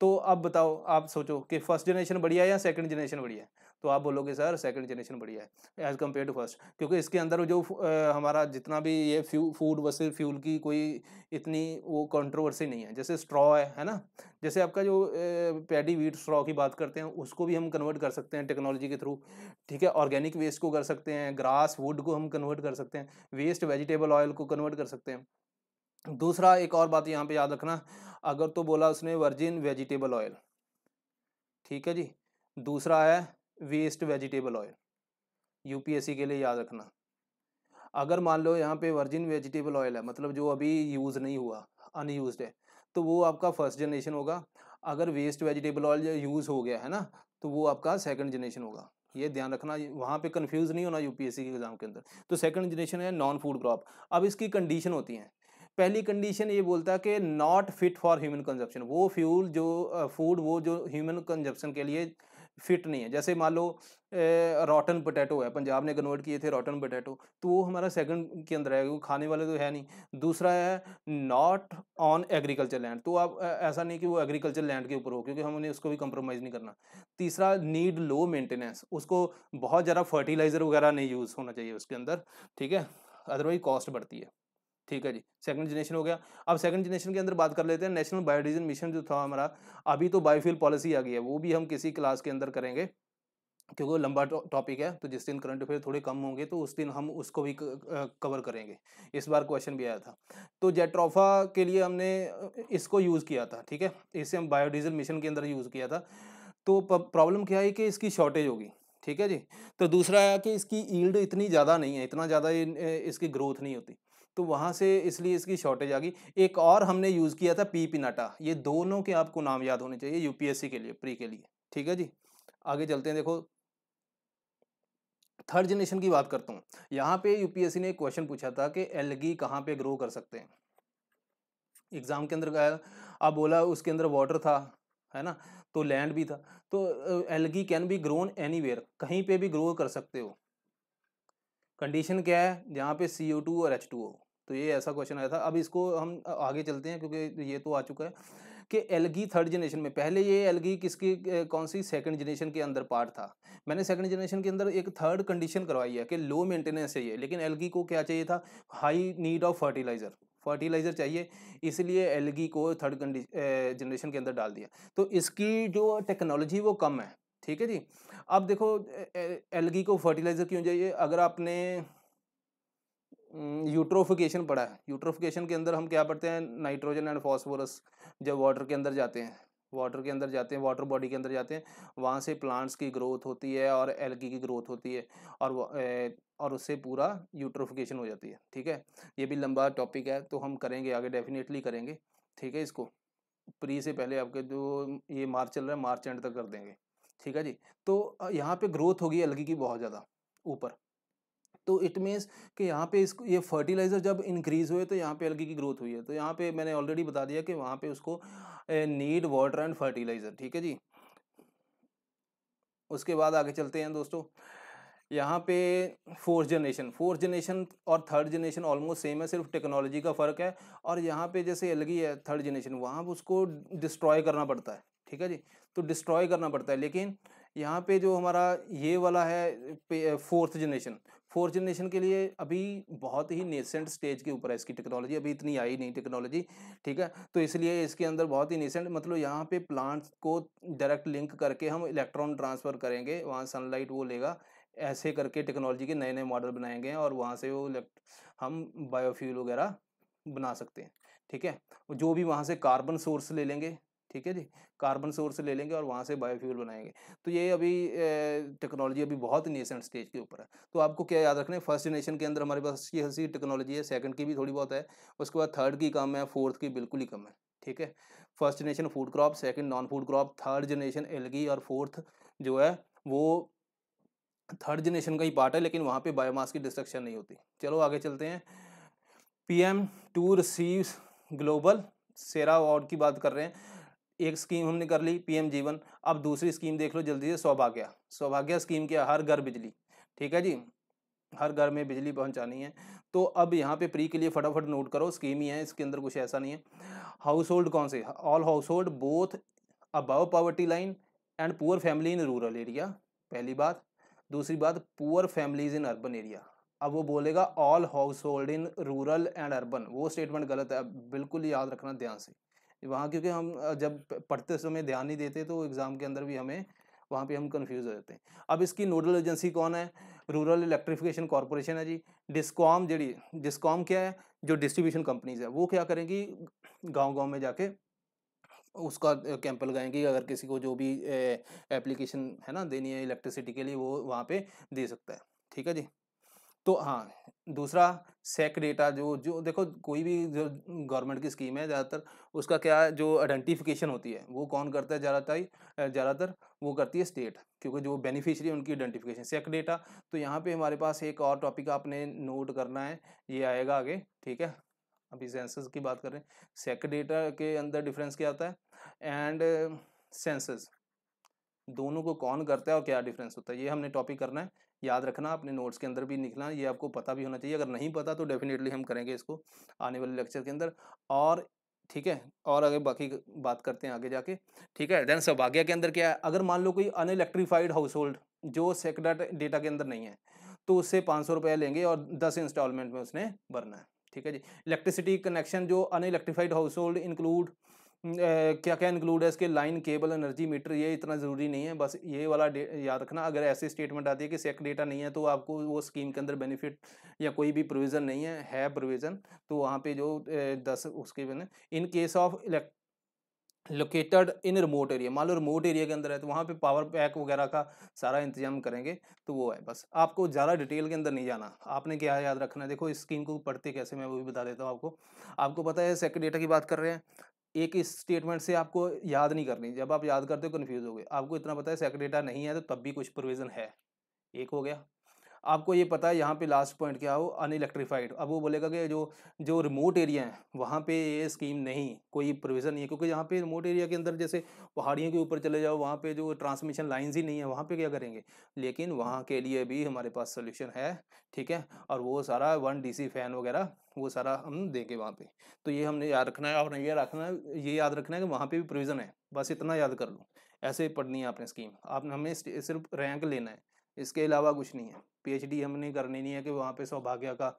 तो अब बताओ आप सोचो कि फर्स्ट जनरेशन बढ़िया है या सेकंड जनरेशन बढ़िया है तो आप बोलोगे सर सेकंड जनरेशन बढ़िया है एज़ कम्पेयर टू फर्स्ट क्योंकि इसके अंदर जो आ, हमारा जितना भी ये फ्यू फूड वर्सेज फ्यूल की कोई इतनी वो कंट्रोवर्सी नहीं है जैसे स्ट्रॉ है है ना जैसे आपका जो पैडी वीट स्ट्रॉ की बात करते हैं उसको भी हम कन्वर्ट कर सकते हैं टेक्नोलॉजी के थ्रू ठीक है ऑर्गेनिक वेस्ट को कर सकते हैं ग्रास वुड को हम कन्वर्ट कर सकते हैं वेस्ट वेजिटेबल ऑयल को कन्वर्ट कर सकते हैं दूसरा एक और बात यहाँ पे याद रखना अगर तो बोला उसने वर्जिन वेजिटेबल ऑयल ठीक है जी दूसरा है वेस्ट वेजिटेबल ऑयल यूपीएससी के लिए याद रखना अगर मान लो यहाँ पे वर्जिन वेजिटेबल ऑयल है मतलब जो अभी यूज़ नहीं हुआ अनयूज है तो वो आपका फर्स्ट जनरेशन होगा अगर वेस्ट वेजिटेबल ऑयल यूज़ हो गया है ना तो वो आपका सेकंड जनरेशन होगा ये ध्यान रखना वहाँ पे कंफ्यूज नहीं होना यूपीएससी के एग्ज़ाम के अंदर तो सेकंड जनरेशन है नॉन फूड क्रॉप अब इसकी कंडीशन होती हैं पहली कंडीशन ये बोलता है कि not fit for human consumption वो फ्यूल जो फूड वो जो ह्यूमन कंजप्शन के लिए फिट नहीं है जैसे मान लो रॉटन पोटैटो है पंजाब ने कन्वर्ट किए थे रॉटन पोटैटो तो वो हमारा सेकंड के अंदर है वो खाने वाले तो है नहीं दूसरा है नॉट ऑन एग्रीकल्चर लैंड तो आप ऐसा नहीं कि वो एग्रीकल्चर लैंड के ऊपर हो क्योंकि हमने उसको भी कंप्रोमाइज़ नहीं करना तीसरा नीड लो मेंटेनेंस उसको बहुत ज़्यादा फर्टिलाइज़र वगैरह नहीं यूज़ होना चाहिए उसके अंदर ठीक है अदरवाइज कॉस्ट बढ़ती है ठीक है जी सेकंड जनरेशन हो गया अब सेकंड जनरेशन के अंदर बात कर लेते हैं नेशनल बायोडीजन मिशन जो था हमारा अभी तो बायोफ्यूल पॉलिसी आ गई है वो भी हम किसी क्लास के अंदर करेंगे क्योंकि वो लंबा टॉपिक है तो जिस दिन करंट अफेयर थोड़े कम होंगे तो उस दिन हम उसको भी कवर करेंगे इस बार क्वेश्चन भी आया था तो जेट्रोफा के लिए हमने इसको यूज़ किया था ठीक है इसे हम बायोडीजल मिशन के अंदर यूज़ किया था तो प्रॉब्लम क्या है कि इसकी शॉर्टेज होगी ठीक है जी तो दूसरा है कि इसकी ईल्ड इतनी ज़्यादा नहीं है इतना ज़्यादा इसकी ग्रोथ नहीं होती तो वहाँ से इसलिए इसकी शॉर्टेज आ गई एक और हमने यूज़ किया था पी पिनाटा ये दोनों के आपको नाम याद होने चाहिए यूपीएससी के लिए प्री के लिए ठीक है जी आगे चलते हैं देखो थर्ड जनरेशन की बात करता हूँ यहाँ पे यूपीएससी ने एक क्वेश्चन पूछा था कि एलगी कहाँ पे ग्रो कर सकते हैं एग्ज़ाम के अंदर गया आप बोला उसके अंदर वाटर था है ना तो लैंड भी था तो algae can be grown any कहीं पर भी ग्रो कर सकते हो कंडीशन क्या है जहाँ पे सी और एच टू हो तो ये ऐसा क्वेश्चन आया था अब इसको हम आगे चलते हैं क्योंकि ये तो आ चुका है कि एलगी थर्ड जनरेशन में पहले ये एलगी किसकी कौन सी सेकंड जनरेशन के अंदर पार्ट था मैंने सेकंड जनरेशन के अंदर एक थर्ड कंडीशन करवाई है कि लो मेंटेनेंस चाहिए लेकिन एलगी को क्या चाहिए था high need of fertilizer fertilizer चाहिए इसलिए एलगी को थर्ड जनरेशन के अंदर डाल दिया तो इसकी जो टेक्नोलॉजी वो कम है ठीक है जी अब देखो एलगी को फर्टिलाइज़र क्यों चाहिए अगर आपने हम्म, यूट्रोफिकेशन पढ़ा है यूट्रोफिकेशन के अंदर हम क्या पढ़ते हैं नाइट्रोजन एंड फॉस्फोरस जब वाटर के अंदर जाते हैं वाटर के अंदर जाते हैं वाटर बॉडी के अंदर जाते हैं वहाँ से प्लांट्स की ग्रोथ होती है और एल्गी की ग्रोथ होती है और ए, और उससे पूरा यूट्रोफिकेशन हो जाती है ठीक है ये भी लंबा टॉपिक है तो हम करेंगे आगे डेफिनेटली करेंगे ठीक है इसको प्री से पहले आपके जो ये मार्च चल रहा है मार्च एंड तक कर देंगे ठीक है जी तो यहाँ पर ग्रोथ होगी एल्गी की बहुत ज़्यादा ऊपर तो इट मीन्स कि यहाँ पे इसको ये फर्टिलाइज़र जब इंक्रीज़ हुए तो यहाँ पे अलगी की ग्रोथ हुई है तो यहाँ पे मैंने ऑलरेडी बता दिया कि वहाँ पे उसको नीड वाटर एंड फर्टिलाइज़र ठीक है जी उसके बाद आगे चलते हैं दोस्तों यहाँ पे फोर्थ जनरेशन फोर्थ जनरेशन और थर्ड जनरेशन ऑलमोस्ट सेम है सिर्फ टेक्नोलॉजी का फ़र्क है और यहाँ पे जैसे एलगी है थर्ड जनरेशन वहाँ उसको डिस्ट्रॉय करना पड़ता है ठीक है जी तो डिस्ट्रॉय करना पड़ता है लेकिन यहाँ पे जो हमारा ये वाला है फोर्थ जनरेशन फोर्थ जनरेशन के लिए अभी बहुत ही नेसेंट स्टेज के ऊपर है इसकी टेक्नोलॉजी अभी इतनी आई नहीं टेक्नोलॉजी ठीक है तो इसलिए इसके अंदर बहुत ही नेसेंट मतलब यहाँ पे प्लांट्स को डायरेक्ट लिंक करके हम इलेक्ट्रॉन ट्रांसफ़र करेंगे वहाँ सनलाइट वो लेगा ऐसे करके टेक्नोलॉजी के नए नए मॉडल बनाएंगे और वहाँ से वो हम बायोफ्यूल वगैरह बना सकते हैं ठीक है जो भी वहाँ से कार्बन सोर्स ले लेंगे ठीक है जी कार्बन सोर्स ले लेंगे और वहाँ से बायोफ्यूल बनाएंगे तो ये अभी टेक्नोलॉजी अभी बहुत नेसेंट स्टेज के ऊपर है तो आपको क्या याद रखना है फर्स्ट जनरेशन के अंदर हमारे पास अच्छी हंसी टेक्नोलॉजी है सेकंड की भी थोड़ी बहुत है उसके बाद थर्ड की कम है फोर्थ की बिल्कुल ही कम है ठीक है first generation food crop second non food crop third generation algae और फोर्थ जो है वो थर्ड जनरेशन का ही पार्ट है लेकिन वहाँ पर बायोमास की डिस्ट्रक्शन नहीं होती चलो आगे चलते हैं P two receives global CERA award की बात कर रहे हैं एक स्कीम हमने कर ली पीएम जीवन अब दूसरी स्कीम देख लो जल्दी से सौभाग्य सौभाग्य स्कीम क्या हर घर बिजली ठीक है जी हर घर में बिजली पहुंचानी है तो अब यहाँ पे प्री के लिए फटाफट नोट करो स्कीम ही है इसके अंदर कुछ ऐसा नहीं है हाउस होल्ड कौन से all household both above poverty line and poor family in rural area पहली बात दूसरी बात poor families in urban area अब वो बोलेगा all household in rural and urban वो स्टेटमेंट गलत है बिल्कुल याद रखना ध्यान से वहाँ क्योंकि हम जब पढ़ते समय ध्यान नहीं देते तो एग्ज़ाम के अंदर भी हमें वहाँ पे हम कंफ्यूज हो जाते हैं अब इसकी नोडल एजेंसी कौन है रूरल इलेक्ट्रिफिकेशन कॉरपोरेशन है जी डिस्कॉम जी डिस्कॉम क्या है जो डिस्ट्रीब्यूशन कंपनीज है वो क्या करेंगी गांव गांव में जाके उसका कैंप लगाएंगे अगर किसी को जो भी एप्लीकेशन है ना देनी है इलेक्ट्रिसिटी के लिए वो वहाँ पे दे सकता है ठीक है जी तो हाँ दूसरा सेक डेटा जो जो देखो कोई भी जो गवर्नमेंट की स्कीम है ज़्यादातर उसका क्या जो आइडेंटिफिकेशन होती है वो कौन करता है ज़्यादातर ज़्यादातर वो करती है स्टेट क्योंकि जो बेनिफिशियरी उनकी आइडेंटिफिकेशन सेक डेटा तो यहाँ पे हमारे पास एक और टॉपिक आपने नोट करना है ये आएगा आगे ठीक है अभी सेंसस की बात कर रहे हैं सेक डेटा के अंदर डिफरेंस क्या आता है एंड सेंसस दोनों को कौन करता है और क्या डिफरेंस होता है ये हमने टॉपिक करना है याद रखना अपने नोट्स के अंदर भी निकलना ये आपको पता भी होना चाहिए अगर नहीं पता तो डेफिनेटली हम करेंगे इसको आने वाले लेक्चर के अंदर और ठीक है और अगर बाकी बात करते हैं आगे जाके ठीक है देन सौभाग्य के अंदर क्या है अगर मान लो कोई अनइलेक्ट्रीफाइड हाउस होल्ड जो सेकड़ा डेटा के अंदर नहीं है तो उससे पाँच सौ रुपया लेंगे और दस इंस्टॉलमेंट में उसने भरना है ठीक है जी इलेक्ट्रिसिटी कनेक्शन जो अनइलेक्ट्रीफाइड हाउस होल्ड इंक्लूड क्या क्या इंक्लूड है इसके लाइन केबल एनर्जी मीटर ये इतना ज़रूरी नहीं है बस ये वाला याद रखना अगर ऐसे स्टेटमेंट आती है कि सेक डेटा नहीं है तो आपको वो स्कीम के अंदर बेनिफिट या कोई भी प्रोविज़न नहीं है है प्रोविज़न तो वहाँ पे जो दस उसके बने in case of elect located in remote area मान लो रिमोट एरिया के अंदर है तो वहाँ पे पावर पैक वगैरह का सारा इंतजाम करेंगे तो वो है बस आपको ज़्यादा डिटेल के अंदर नहीं जाना आपने क्या याद रखना है देखो इस स्कीम को पढ़ते कैसे मैं वो भी बता देता हूँ आपको आपको पता है सेक डेटा की बात कर रहे हैं एक ही स्टेटमेंट से आपको याद नहीं करनी जब आप याद करते हो कन्फ्यूज हो गए आपको इतना पता है डेटा नहीं है तो तब भी कुछ प्रोविज़न है एक हो गया आपको ये पता है यहाँ पे लास्ट पॉइंट क्या हो अनइलेक्ट्रीफाइड अब वो बोलेगा कि जो जो रिमोट एरिया है वहाँ पे ये स्कीम नहीं कोई प्रोविज़न नहीं है क्योंकि यहाँ पे रिमोट एरिया के अंदर जैसे पहाड़ियों के ऊपर चले जाओ वहाँ पे जो ट्रांसमिशन लाइन्स ही नहीं है वहाँ पे क्या करेंगे लेकिन वहाँ के लिए भी हमारे पास सोल्यूशन है ठीक है और वो सारा वन डी फैन वगैरह वो सारा हम देंगे वहाँ पर तो ये हमने याद रखना है और ये रखना है ये याद रखना है कि वहाँ पर भी प्रोविज़न है बस इतना याद कर लो ऐसे पढ़नी है आपने स्कीम आपने हमें सिर्फ रैंक लेना है इसके अलावा कुछ नहीं है पीएचडी हमने करनी नहीं है कि वहाँ पे सौभाग्य का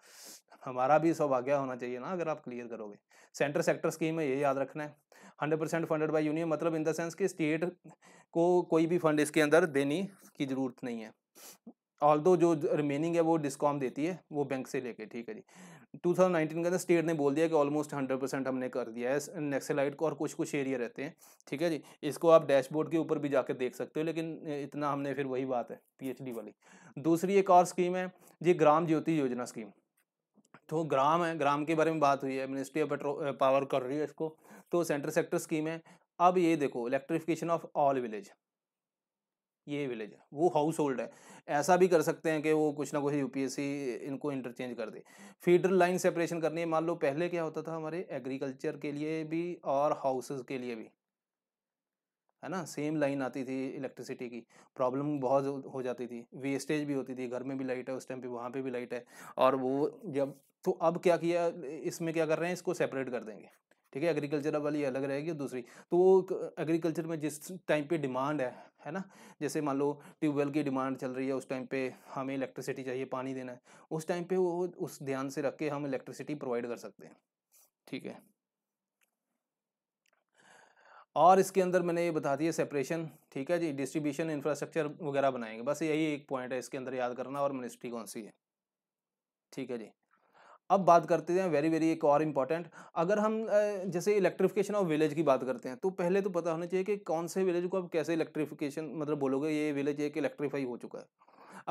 हमारा भी सौभाग्य होना चाहिए ना अगर आप क्लियर करोगे सेंटर सेक्टर स्कीम है ये याद रखना है hundred percent funded by union मतलब इन द सेंस कि स्टेट को कोई भी फंड इसके अंदर देने की ज़रूरत नहीं है ऑल दो जो रिमेनिंग है वो डिस्कॉम देती है वो बैंक से लेके ठीक है जी 2019 के अंदर स्टेट ने बोल दिया कि ऑलमोस्ट 100 परसेंट हमने कर दिया है नेक्सेलाइट को और कुछ कुछ एरिया रहते हैं ठीक है जी इसको आप डैशबोर्ड के ऊपर भी जाके देख सकते हो लेकिन इतना हमने फिर वही बात है पी वाली दूसरी एक और स्कीम है जी ग्राम ज्योति योजना स्कीम तो ग्राम है ग्राम के बारे में बात हुई है मिनिस्ट्री ऑफ पेट्रो पावर कर रही है इसको तो सेंटर सेक्टर स्कीम है अब ये देखो इलेक्ट्रिफिकेशन ऑफ ऑल विलेज ये विलेज है वो हाउस होल्ड है ऐसा भी कर सकते हैं कि वो कुछ ना कुछ यूपीएससी इनको इंटरचेंज कर दे फीडर लाइन सेपरेशन करनी है मान लो पहले क्या होता था हमारे एग्रीकल्चर के लिए भी और हाउसेस के लिए भी है ना सेम लाइन आती थी इलेक्ट्रिसिटी की प्रॉब्लम बहुत हो जाती थी वेस्टेज भी होती थी घर में भी लाइट है उस टाइम पे वहाँ पे भी लाइट है और वो जब तो अब क्या किया इसमें क्या कर रहे हैं इसको सेपरेट कर देंगे ठीक है एग्रीकल्चर वाली अलग रहेगी दूसरी तो वो एग्रीकल्चर में जिस टाइम पे डिमांड है है ना जैसे मान लो ट्यूबवेल की डिमांड चल रही है उस टाइम पे हमें इलेक्ट्रिसिटी चाहिए पानी देना है उस टाइम पे वो उस ध्यान से रख के हम इलेक्ट्रिसिटी प्रोवाइड कर सकते हैं ठीक है और इसके अंदर मैंने ये बता दिया सेपरेशन ठीक है जी डिस्ट्रीब्यूशन इंफ्रास्ट्रक्चर वगैरह बनाएंगे बस यही एक पॉइंट है इसके अंदर याद करना और मिनिस्ट्री कौन सी है ठीक है जी अब बात करते हैं वेरी वेरी एक और इम्पॉर्टेंट अगर हम जैसे इलेक्ट्रिफिकेशन ऑफ विलेज की बात करते हैं तो पहले तो पता होना चाहिए कि कौन से विलेज को आप कैसे इलेक्ट्रिफिकेशन मतलब बोलोगे ये विलेज एक इलेक्ट्रीफाई हो चुका है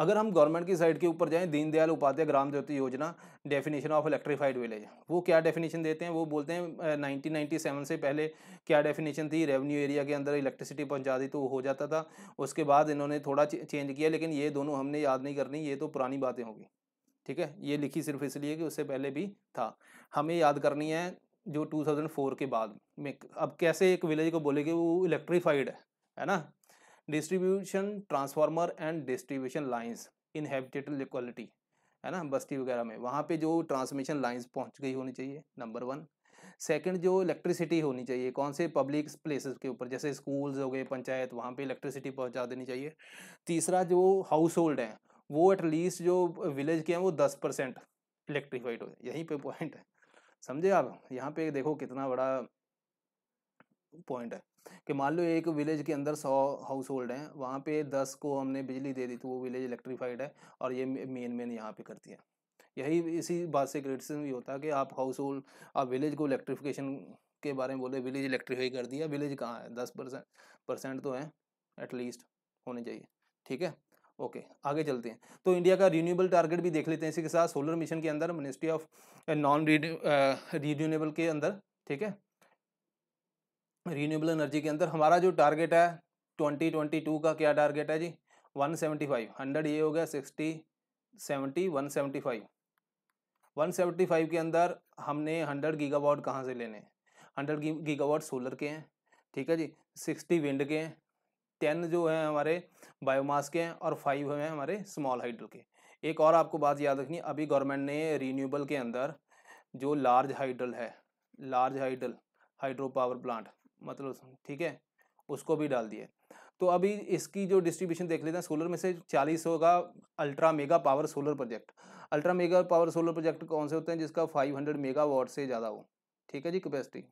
अगर हम गवर्नमेंट की साइड के ऊपर जाएं दीनदयाल उपाध्याय ग्राम ज्योति योजना डेफिनेशन ऑफ इलेक्ट्रीफाइड विलेज वो क्या डेफिनेशन देते हैं वो बोलते हैं 1997 से पहले क्या डेफिनेशन थी रेवेन्यू एरिया के अंदर इलेक्ट्रिसिटी पहुंचा दी तो हो जाता था उसके बाद इन्होंने थोड़ा चेंज किया लेकिन ये दोनों हमने याद नहीं करनी ये तो पुरानी बातें होंगी ठीक है ये लिखी सिर्फ इसलिए कि उससे पहले भी था हमें याद करनी है जो 2004 के बाद में अब कैसे एक विलेज को बोले कि वो इलेक्ट्रीफाइड है है ना distribution transformer and distribution lines habitable equality है ना बस्ती वगैरह में वहाँ पे जो ट्रांसमिशन लाइंस पहुँच गई होनी चाहिए नंबर वन सेकंड जो इलेक्ट्रिसिटी होनी चाहिए कौन से पब्लिक प्लेसेस के ऊपर जैसे स्कूल्स हो गए पंचायत वहाँ पे इलेक्ट्रिसिटी पहुँचा देनी चाहिए तीसरा जो हाउस होल्ड हैं वो एटलीस्ट जो विलेज के हैं वो दस परसेंट इलेक्ट्रीफाइड हो जाए यहीं पे पॉइंट है समझे आप यहाँ पे देखो कितना बड़ा पॉइंट है कि मान लो एक विलेज के अंदर सौ हाउस होल्ड हैं वहाँ पे दस को हमने बिजली दे दी तो वो विलेज इलेक्ट्रीफाइड है और ये मेन मेन यहाँ पे करती है यही इसी बात से क्रिटिसिज्म भी होता है कि आप हाउस होल्ड आप विलेज को इलेक्ट्रिफिकेशन के बारे में बोले विलेज इलेक्ट्रीफाई कर दिया विलेज कहाँ है दस परसेंट परसेंट तो है एटलीस्ट होने चाहिए ठीक है ओके आगे चलते हैं तो इंडिया का रीन्यूएबल टारगेट भी देख लेते हैं इसी के साथ सोलर मिशन के अंदर मिनिस्ट्री ऑफ नॉन रीन्यूएबल के अंदर ठीक है रीन्यूएबल एनर्जी के अंदर हमारा जो टारगेट है ट्वेंटी ट्वेंटी टू का क्या टारगेट है जी वन सेवेंटी फाइव हंड्रेड ये हो गया sixty seventy one five one five के अंदर हमने हंड्रेड गीगावाट कहाँ से लेने हैं हंड्रेड गीगावाट सोलर के हैं ठीक है जी सिक्सटी विंड के हैं टेन जो है हमारे बायोमास के हैं और फाइव हैं हमारे स्मॉल हाइडल के एक और आपको बात याद रखनी अभी गवर्नमेंट ने रीन्यूबल के अंदर जो लार्ज हाइडल है large hydel hydro power plant मतलब ठीक है उसको भी डाल दिया तो अभी इसकी जो डिस्ट्रीब्यूशन देख लेते हैं सोलर में से चालीस होगा ultra mega power solar project ultra mega power solar project कौन से होते हैं जिसका फाइव हंड्रेड मेगा से ज़्यादा हो ठीक है जी कैपेसिटी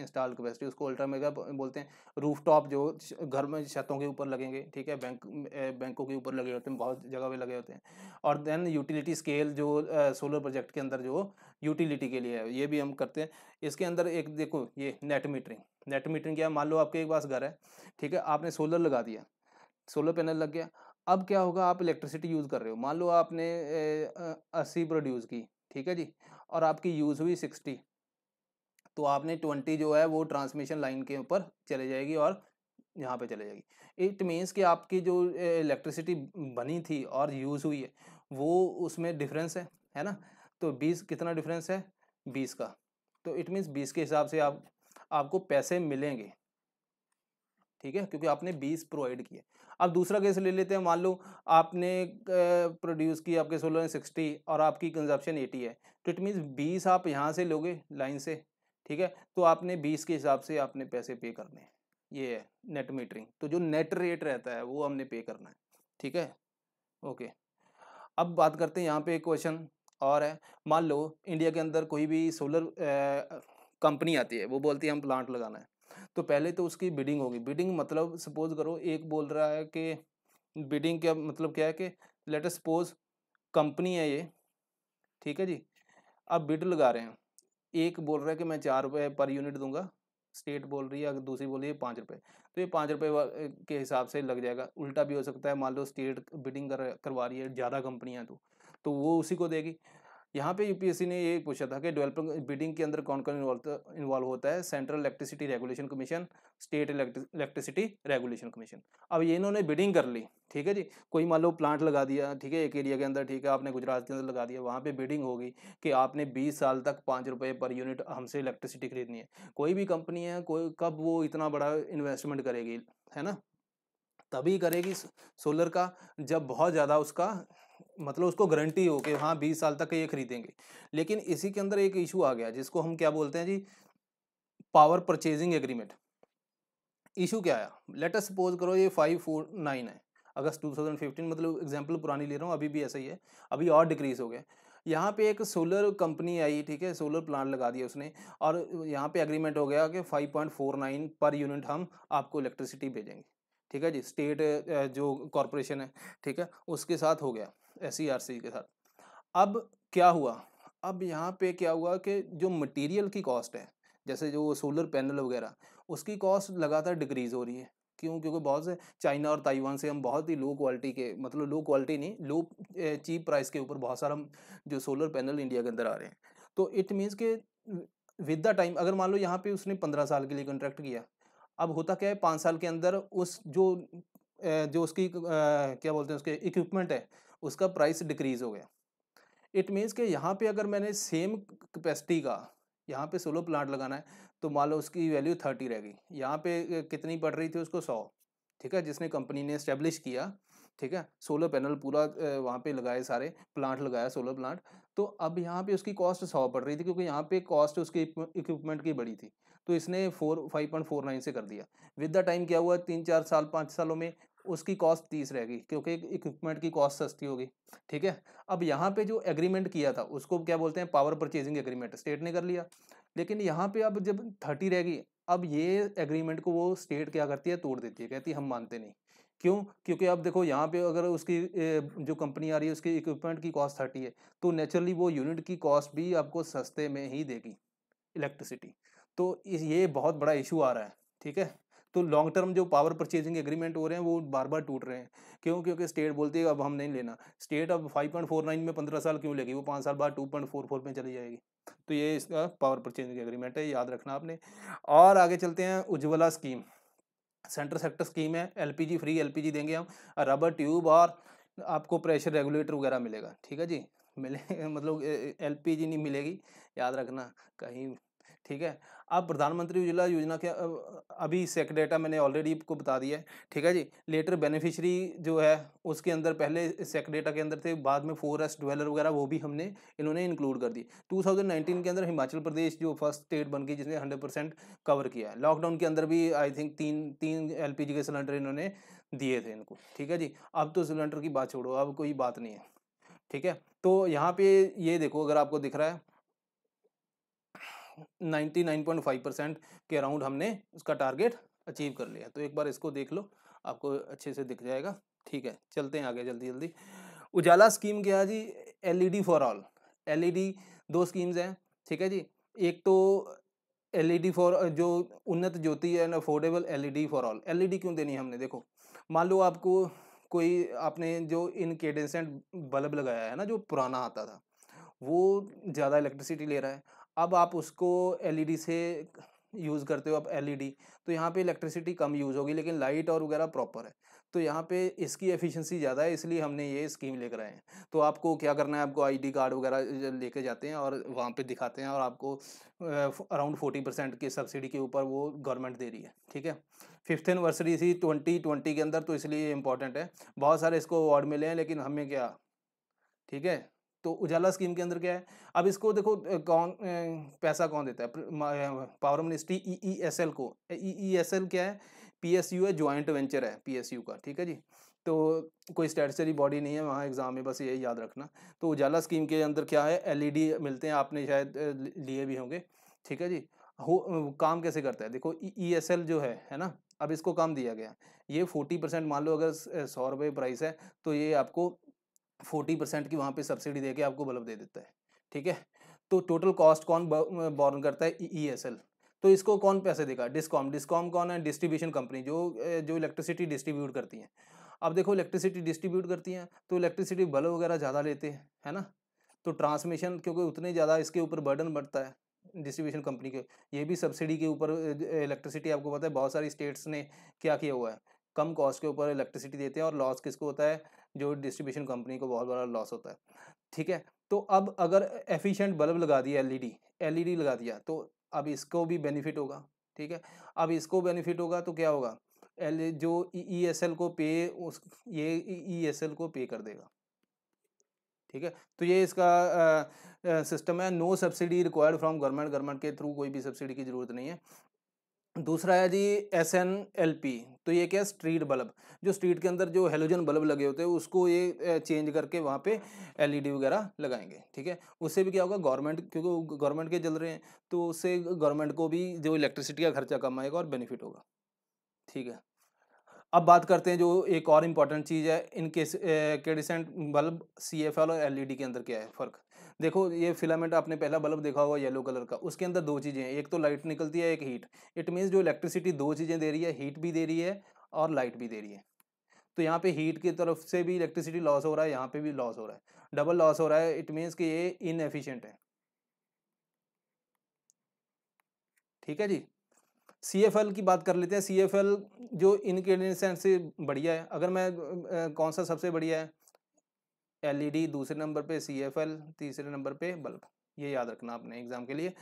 इंस्टॉल कैपेसिटी उसको अल्ट्रा मेगा बोलते हैं रूफ टॉप जो घर में छतों के ऊपर लगेंगे ठीक है बैंक बैंकों के ऊपर लगे होते हैं बहुत जगह पे लगे होते हैं और देन यूटिलिटी स्केल जो सोलर प्रोजेक्ट के अंदर जो यूटिलिटी के लिए है ये भी हम करते हैं इसके अंदर एक देखो ये नेट मीटरिंग नेट मीटरिंग क्या मान लो आपके एक पास घर है ठीक है आपने सोलर लगा दिया सोलर पैनल लग गया अब क्या होगा आप इलेक्ट्रिसिटी यूज़ कर रहे हो मान लो आपने अस्सी प्रोड्यूस की ठीक है जी और आपकी यूज़ हुई सिक्सटी तो आपने ट्वेंटी जो है वो ट्रांसमिशन लाइन के ऊपर चले जाएगी और यहाँ पे चले जाएगी इट मीन्स कि आपकी जो इलेक्ट्रिसिटी बनी थी और यूज़ हुई है वो उसमें डिफरेंस है है ना तो बीस कितना डिफरेंस है बीस का तो इट मीन्स बीस के हिसाब से आप आपको पैसे मिलेंगे ठीक है क्योंकि आपने बीस प्रोवाइड किए अब दूसरा केस ले लेते हैं मान लो आपने प्रोड्यूस की आपके सोलर सिक्सटी और आपकी कंजप्शन एटी है तो इट मीन्स बीस आप यहाँ से लोगे लाइन से ठीक है तो आपने बीस के हिसाब से आपने पैसे पे करने हैं ये है नेट मीटरिंग तो जो नेट रेट रहता है वो हमने पे करना है ठीक है ओके अब बात करते हैं यहाँ पे एक क्वेश्चन और है मान लो इंडिया के अंदर कोई भी सोलर कंपनी आती है वो बोलती है हम प्लांट लगाना है तो पहले तो उसकी बिडिंग होगी बिडिंग मतलब सपोज करो एक बोल रहा है कि बिडिंग क्या मतलब क्या है कि लेटर सपोज कंपनी है ये ठीक है जी आप बिड लगा रहे हैं एक बोल रहा है कि मैं चार रुपये पर यूनिट दूंगा स्टेट बोल रही है अगर दूसरी बोल रही है पाँच रुपये तो ये पाँच रुपये के हिसाब से लग जाएगा उल्टा भी हो सकता है मान लो स्टेट बिडिंग कर करवा रही है ज़्यादा कंपनियाँ तो तो वो उसी को देगी यहाँ पे यूपीएससी ने ये पूछा था कि डेवलपर बिडिंग के अंदर कौन कौन इन्वॉल्व होता है central electricity regulation commission state electricity regulation commission अब ये इन्होंने बिडिंग कर ली ठीक है जी कोई मान लो प्लांट लगा दिया ठीक है एक एरिया के अंदर ठीक है आपने गुजरात के अंदर लगा दिया वहाँ पे बिडिंग होगी कि आपने 20 साल तक पाँच रुपये पर यूनिट हमसे इलेक्ट्रिसिटी खरीदनी है कोई भी कंपनी है कोई कब वो इतना बड़ा इन्वेस्टमेंट करेगी है ना तभी करेगी सोलर का जब बहुत ज़्यादा उसका मतलब उसको गारंटी हो कि हाँ बीस साल तक ये खरीदेंगे लेकिन इसी के अंदर एक इशू आ गया जिसको हम क्या बोलते हैं जी पावर परचेजिंग एग्रीमेंट इशू क्या आया अस सपोज करो ये फाइव फोर नाइन है अगस्त टू थाउजेंड फिफ्टीन मतलब एग्जाम्पल पुरानी ले रहा हूँ अभी भी ऐसा ही है अभी और डिक्रीज हो गया यहाँ पे एक सोलर कंपनी आई ठीक है सोलर प्लांट लगा दिया उसने और यहाँ पे एग्रीमेंट हो गया कि five point four nine per unit हम आपको इलेक्ट्रिसिटी भेजेंगे ठीक है जी स्टेट जो कॉरपोरेशन है ठीक है उसके साथ हो गया एस e के साथ अब क्या हुआ अब यहाँ पे क्या हुआ कि जो मटेरियल की कॉस्ट है जैसे जो सोलर पैनल वगैरह उसकी कॉस्ट लगातार डिक्रीज़ हो रही है क्यों क्योंकि बहुत से चाइना और ताइवान से हम बहुत ही लो क्वालिटी के मतलब लो क्वालिटी नहीं लो चीप प्राइस के ऊपर बहुत सारा हम जो सोलर पैनल इंडिया के अंदर आ रहे हैं तो इट मीन्स के विद द टाइम अगर मान लो यहाँ पे उसने पंद्रह साल के लिए कॉन्ट्रैक्ट किया अब होता क्या है पाँच साल के अंदर उस जो जो उसकी क्या बोलते हैं उसके इक्विपमेंट है उसका प्राइस डिक्रीज़ हो गया इट मीन्स कि यहाँ पे अगर मैंने सेम कैपेसिटी का यहाँ पे सोलो प्लांट लगाना है तो मान लो उसकी वैल्यू थर्टी रह गई यहाँ पे कितनी पड़ रही थी उसको सौ ठीक है जिसने कंपनी ने इस्टेब्लिश किया ठीक है सोलो पैनल पूरा वहाँ पे लगाए सारे प्लांट लगाया सोलो प्लांट तो अब यहाँ पे उसकी कॉस्ट सौ पड़ रही थी क्योंकि यहाँ पे कॉस्ट उसके इक्विपमेंट की बड़ी थी तो इसने four five point four nine से कर दिया विद द टाइम क्या हुआ तीन चार साल पाँच सालों में उसकी कॉस्ट तीस रहेगी क्योंकि इक्विपमेंट की कॉस्ट सस्ती होगी ठीक है अब यहाँ पे जो एग्रीमेंट किया था उसको क्या बोलते हैं पावर परचेजिंग एग्रीमेंट स्टेट ने कर लिया लेकिन यहाँ पे अब जब थर्टी रहेगी अब ये एग्रीमेंट को वो स्टेट क्या करती है तोड़ देती है कहती है हम मानते नहीं क्यों क्योंकि अब देखो यहाँ पे अगर उसकी जो कंपनी आ रही है उसकी इक्विपमेंट की कॉस्ट थर्टी है तो नेचुरली वो यूनिट की कॉस्ट भी आपको सस्ते में ही देगी इलेक्ट्रिसिटी तो ये बहुत बड़ा इशू आ रहा है ठीक है तो लॉन्ग टर्म जो पावर परचेजिंग एग्रीमेंट हो रहे हैं वो बार बार टूट रहे हैं क्यों क्योंकि स्टेट बोलती है अब हम नहीं लेना स्टेट अब 5.49 में 15 साल क्यों लेगी वो पाँच साल बाद 2.44 में चली जाएगी तो ये इसका पावर परचेजिंग एग्रीमेंट है याद रखना आपने और आगे चलते हैं Ujjwala scheme center sector scheme है एल फ्री एल देंगे हम रबर ट्यूब और आपको प्रेशर रेगुलेटर वगैरह मिलेगा ठीक है जी मिले मतलब एल नहीं मिलेगी याद रखना कहीं ठीक है अब प्रधानमंत्री उज्ज्वला योजना के अभी सेक डेटा मैंने ऑलरेडी आपको बता दिया है ठीक है जी लेटर बेनिफिशरी जो है उसके अंदर पहले सेक डेटा के अंदर थे बाद में एस ड्वेलर वगैरह वो भी हमने इन्होंने इंक्लूड कर दी 2019 के अंदर हिमाचल प्रदेश जो फर्स्ट स्टेट बन गई जिसने हंड्रेड परसेंट कवर किया है लॉकडाउन के अंदर भी आई थिंक तीन तीन एल के सिलेंडर इन्होंने दिए थे इनको ठीक है जी अब तो सिलेंडर की बात छोड़ो अब कोई बात नहीं है ठीक है तो यहाँ पे ये देखो अगर आपको दिख रहा है 99.5 परसेंट के अराउंड हमने उसका टारगेट अचीव कर लिया तो एक बार इसको देख लो आपको अच्छे से दिख जाएगा ठीक है चलते हैं आगे जल्दी जल्दी उजाला स्कीम क्या है जी एलईडी फॉर ऑल एलईडी दो स्कीम्स हैं ठीक है जी एक तो एलईडी फॉर जो उन्नत ज्योति है and affordable LED for all LED क्यों देनी है हमने देखो मान लो आपको कोई आपने जो इनकेडेंसेंट बल्ब लगाया है ना जो पुराना आता था वो ज़्यादा इलेक्ट्रिसिटी ले रहा है अब आप उसको एलईडी e से यूज़ करते हो आप एलईडी e तो यहाँ पे इलेक्ट्रिसिटी कम यूज़ होगी लेकिन लाइट और वगैरह प्रॉपर है तो यहाँ पे इसकी एफिशिएंसी ज़्यादा है इसलिए हमने ये स्कीम लेकर आए हैं तो आपको क्या करना है आपको आईडी कार्ड वगैरह लेके जाते हैं और वहाँ पे दिखाते हैं और आपको अराउंड फोर्टी परसेंट की सब्सिडी के ऊपर वो गवर्नमेंट दे रही है ठीक है फिफ्थ एनिवर्सरी थी ट्वेंटी ट्वेंटी के अंदर तो इसलिए इम्पॉर्टेंट है बहुत सारे इसको अवार्ड मिले हैं लेकिन हमें क्या ठीक है तो उजाला स्कीम के अंदर क्या है अब इसको देखो कौन पैसा कौन देता है power ministry E E S L को ई ई एस एल क्या है पी एस यू है ज्वाइंट वेंचर है पी एस यू का ठीक है जी तो कोई स्टैटरी बॉडी नहीं है वहाँ एग्ज़ाम में बस यही याद रखना तो उजाला स्कीम के अंदर क्या है एलईडी e मिलते हैं आपने शायद लिए भी होंगे ठीक है जी हो काम कैसे करता है देखो ई एस एल जो है है ना अब इसको काम दिया गया ये फोर्टी परसेंट मान लो अगर सौ रुपये प्राइस है तो ये आपको फोर्टी परसेंट की वहाँ पे सब्सिडी देके आपको बल्ब दे देता है ठीक है तो टोटल कॉस्ट कौन बॉर्न करता है ई एस एल तो इसको कौन पैसे देगा डिस्कॉम डिस्कॉम कौन है डिस्ट्रीब्यूशन कंपनी जो जो इलेक्ट्रिसिटी डिस्ट्रीब्यूट करती हैं अब देखो इलेक्ट्रिसिटी डिस्ट्रीब्यूट करती हैं तो इलेक्ट्रिसिटी बल्ब वगैरह ज़्यादा लेते हैं है ना तो ट्रांसमिशन क्योंकि उतने ज़्यादा इसके ऊपर बर्डन बढ़ता है डिस्ट्रीब्यूशन कंपनी के ये भी सब्सिडी के ऊपर इलेक्ट्रिसिटी आपको पता है बहुत सारी स्टेट्स ने क्या किया हुआ है कम कॉस्ट के ऊपर इलेक्ट्रिसिटी देते हैं और लॉस किसको होता है जो डिस्ट्रीब्यूशन कंपनी को बहुत बड़ा लॉस होता है ठीक है तो अब अगर एफिशिएंट बल्ब लगा दिया एलईडी एलईडी e e लगा दिया तो अब इसको भी बेनिफिट होगा ठीक है अब इसको बेनिफिट होगा तो क्या होगा एल e जो ई एस एल को पे उस ये ई एस एल को पे कर देगा ठीक है तो ये इसका सिस्टम है no subsidy required from government government के थ्रू कोई भी सब्सिडी की ज़रूरत नहीं है दूसरा है जी एस एन एल पी तो ये क्या है स्ट्रीट बल्ब जो स्ट्रीट के अंदर जो हेलोजन बल्ब लगे होते हैं उसको ये चेंज करके वहाँ पे एलईडी e वगैरह लगाएंगे ठीक है उससे भी क्या होगा गवर्नमेंट क्योंकि गवर्नमेंट के जल रहे हैं तो उससे गवर्नमेंट को भी जो इलेक्ट्रिसिटी का खर्चा कम आएगा और बेनिफिट होगा ठीक है अब बात करते हैं जो एक और इम्पॉर्टेंट चीज़ है incandescent bulb C F L और एल ई डी के अंदर क्या है फ़र्क देखो ये फिलामेंट आपने पहला बल्ब देखा होगा येलो कलर का उसके अंदर दो चीज़ें हैं एक तो लाइट निकलती है एक हीट इट मीन्स जो इलेक्ट्रिसिटी दो चीज़ें दे रही है हीट भी दे रही है और लाइट भी दे रही है तो यहाँ पे हीट की तरफ से भी इलेक्ट्रिसिटी लॉस हो रहा है यहाँ पे भी लॉस हो रहा है डबल लॉस हो रहा है इट मीन्स कि ये इनएफिशिएंट है ठीक है जी सी एफ एल की बात कर लेते हैं सी एफ एल जो इनके से बढ़िया है अगर मैं कौन सा सबसे बढ़िया है एलईडी दूसरे नंबर पे सीएफएल तीसरे नंबर पे बल्ब ये याद रखना आपने एग्जाम के लिए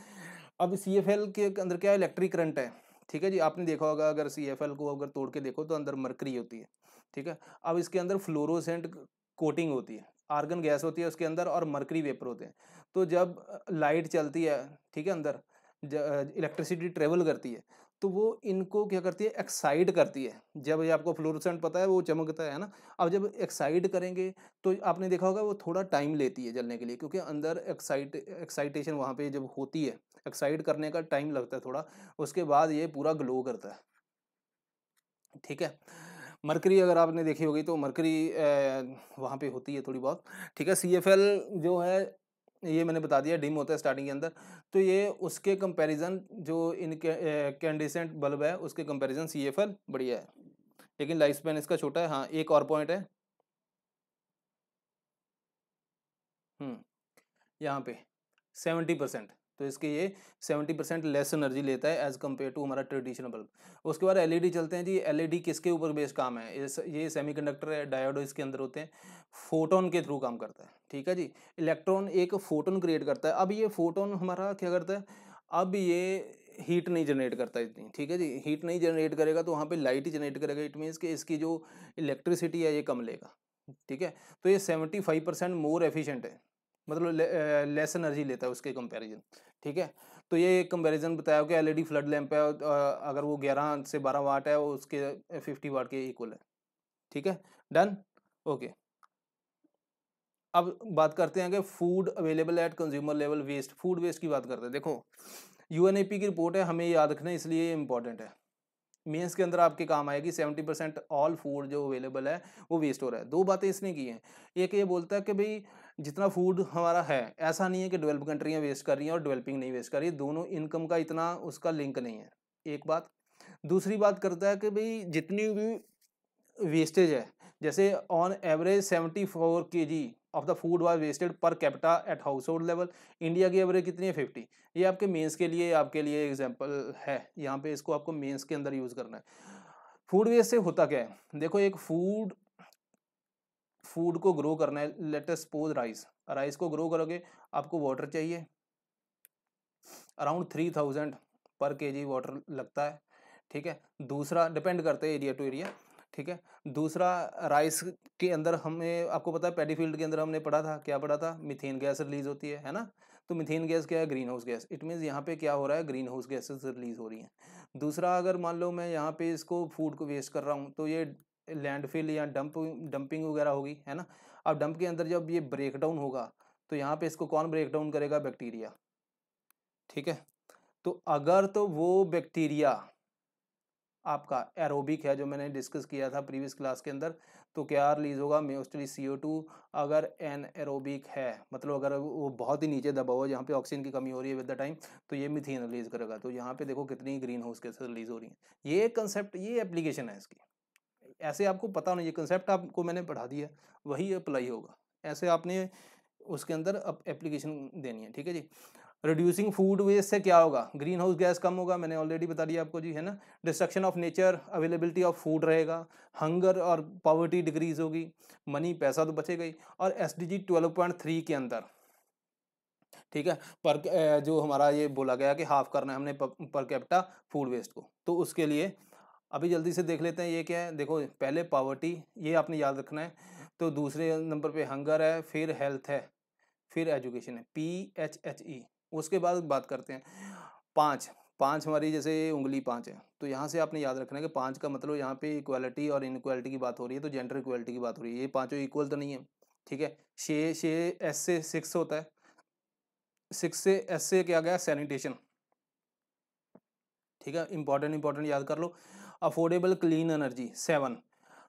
अब सीएफएल के अंदर क्या है इलेक्ट्रिक करंट है ठीक है जी आपने देखा होगा अगर सीएफएल को अगर तोड़ के देखो तो अंदर मरकरी होती है ठीक है अब इसके अंदर फ्लोरोसेंट कोटिंग होती है आर्गन गैस होती है उसके अंदर और मरकरी वेपर होते हैं तो जब लाइट चलती है ठीक है अंदर इलेक्ट्रिसिटी ट्रेवल करती है तो वो इनको क्या करती है एक्साइड करती है जब ये आपको फ्लोरोसेंट पता है वो चमकता है ना अब जब एक्साइड करेंगे तो आपने देखा होगा वो थोड़ा टाइम लेती है जलने के लिए क्योंकि अंदर एक्साइट एक्साइटेशन वहाँ पे जब होती है एक्साइड करने का टाइम लगता है थोड़ा उसके बाद ये पूरा ग्लो करता है ठीक है मरकरी अगर आपने देखी होगी तो मरकरी वहाँ पे होती है थोड़ी बहुत ठीक है सी जो है ये मैंने बता दिया डिम होता है स्टार्टिंग के अंदर तो ये उसके कंपैरिजन जो इन कैंडिसेंट बल्ब है उसके कंपैरिजन सी एफ एल बढ़िया है लेकिन लाइफ स्पेन इसका छोटा है हाँ एक और पॉइंट है हम्म, यहाँ पे सेवेंटी परसेंट तो इसके ये 70 परसेंट लेस एनर्जी लेता है एज़ कम्पेयर टू हमारा ट्रेडिशनल बल्ब उसके बाद एलईडी e चलते हैं जी एलईडी e किसके ऊपर बेस्ड काम है ये सेमीकंडक्टर है डायोडो इसके अंदर होते हैं फोटोन के थ्रू काम करता है ठीक है जी इलेक्ट्रॉन एक फोटोन क्रिएट करता है अब ये फोटोन हमारा क्या करता है अब ये हीट नहीं जनरेट करता इतनी ठीक है जी हीट नहीं जनरेट करेगा तो वहाँ पे लाइट ही जनरेट करेगा इट मीन्स कि इसकी जो इलेक्ट्रिसिटी है ये कम लेगा ठीक है तो ये seventy five percent more efficient है मतलब लेस एनर्जी लेता है उसके कंपैरिजन ठीक है तो ये कंपैरिजन बताया कि एलईडी फ्लड लैंप है अगर वो ग्यारह से बारह वाट है वो उसके फिफ्टी वाट के इक्वल है ठीक है डन ओके अब बात करते हैं कि food available at consumer level waste food waste की बात करते हैं देखो यूएनएपी की रिपोर्ट है हमें याद रखना इसलिए इंपॉर्टेंट है मीन्स के अंदर आपके काम आएगी सेवेंटी परसेंट ऑल फूड जो अवेलेबल है वो वेस्ट हो रहा है दो बातें इसने की हैं एक ये बोलता है कि भाई जितना फूड हमारा है ऐसा नहीं है कि डेवलप कंट्रियाँ वेस्ट कर रही हैं और डेवलपिंग नहीं वेस्ट कर रही दोनों इनकम का इतना उसका लिंक नहीं है एक बात दूसरी बात करता है कि भाई जितनी भी वेस्टेज है जैसे on average seventy four K G of the food was wasted per capita at household level India की एवरेज कितनी है फिफ्टी ये आपके मेंस के लिए आपके लिए एग्जांपल है यहाँ पे इसको आपको मेंस के अंदर यूज़ करना है फूड वेस्ट से होता क्या है देखो एक फूड फूड को ग्रो करना है लेट सपोज राइस राइस को ग्रो करोगे आपको वाटर चाहिए अराउंड थ्री थाउजेंड पर के जी वाटर लगता है ठीक है दूसरा डिपेंड करते हैं एरिया टू एरिया ठीक है दूसरा राइस के अंदर हमें आपको पता है फील्ड के अंदर हमने पढ़ा था क्या पढ़ा था मिथेन गैस रिलीज होती है है ना तो मिथेन गैस क्या है greenhouse gas it means यहाँ पे क्या हो रहा है ग्रीन हाउस गैसेस रिलीज हो रही हैं दूसरा अगर मान लो मैं यहाँ पे इसको फूड को वेस्ट कर रहा हूँ तो ये लैंडफिल या डंप डंपिंग वगैरह होगी है ना अब डंप के अंदर जब ये ब्रेक डाउन होगा तो यहाँ पे इसको कौन ब्रेक डाउन करेगा बैक्टीरिया ठीक है तो अगर तो वो बैक्टीरिया आपका एरोबिक है जो मैंने डिस्कस किया था प्रीवियस क्लास के अंदर तो क्या रिलीज होगा मोस्टली सी ओ टू अगर एन एरोबिक है मतलब अगर वो बहुत ही नीचे दबा हो जहाँ पे ऑक्सीजन की कमी हो रही है विद द टाइम तो ये मिथेन रिलीज करेगा तो यहाँ पे देखो कितनी ग्रीन हाउस के रिलीज हो रही है ये कंसेप्ट ये एप्लीकेशन है इसकी ऐसे आपको पता होना ये कंसेप्ट आपको मैंने पढ़ा दिया वही अप्लाई होगा ऐसे आपने उसके अंदर अब एप्लीकेशन देनी है ठीक है जी रिड्यूसिंग फूड वेस्ट से क्या होगा ग्रीन हाउस गैस कम होगा मैंने ऑलरेडी बता दिया आपको जी है ना destruction of nature availability of food रहेगा हंगर और पॉवर्टी डिक्रीज होगी मनी पैसा तो बचेगा ही और S D G twelve point three के अंदर ठीक है पर जो हमारा ये बोला गया कि हाफ करना है हमने पर कैपिटा फूड वेस्ट को तो उसके लिए अभी जल्दी से देख लेते हैं ये क्या है देखो पहले पावर्टी ये आपने याद रखना है तो दूसरे नंबर पे हंगर है फिर हेल्थ है फिर एजुकेशन है पी एच एच ई उसके बाद बात करते हैं पाँच पाँच हमारी जैसे उंगली पाँच है तो यहाँ से आपने याद रखना है कि पाँच का मतलब यहाँ पे इक्वालिटी और इनक्वालिटी की बात हो रही है तो जेंडर इक्वालिटी की बात हो रही है ये पाँचों इक्वल तो नहीं है ठीक है छः छः एस से सिक्स होता है सिक्स से एस से क्या गया सैनिटेशन ठीक है इंपॉर्टेंट इंपॉर्टेंट याद कर लो अफोर्डेबल क्लीन एनर्जी सेवन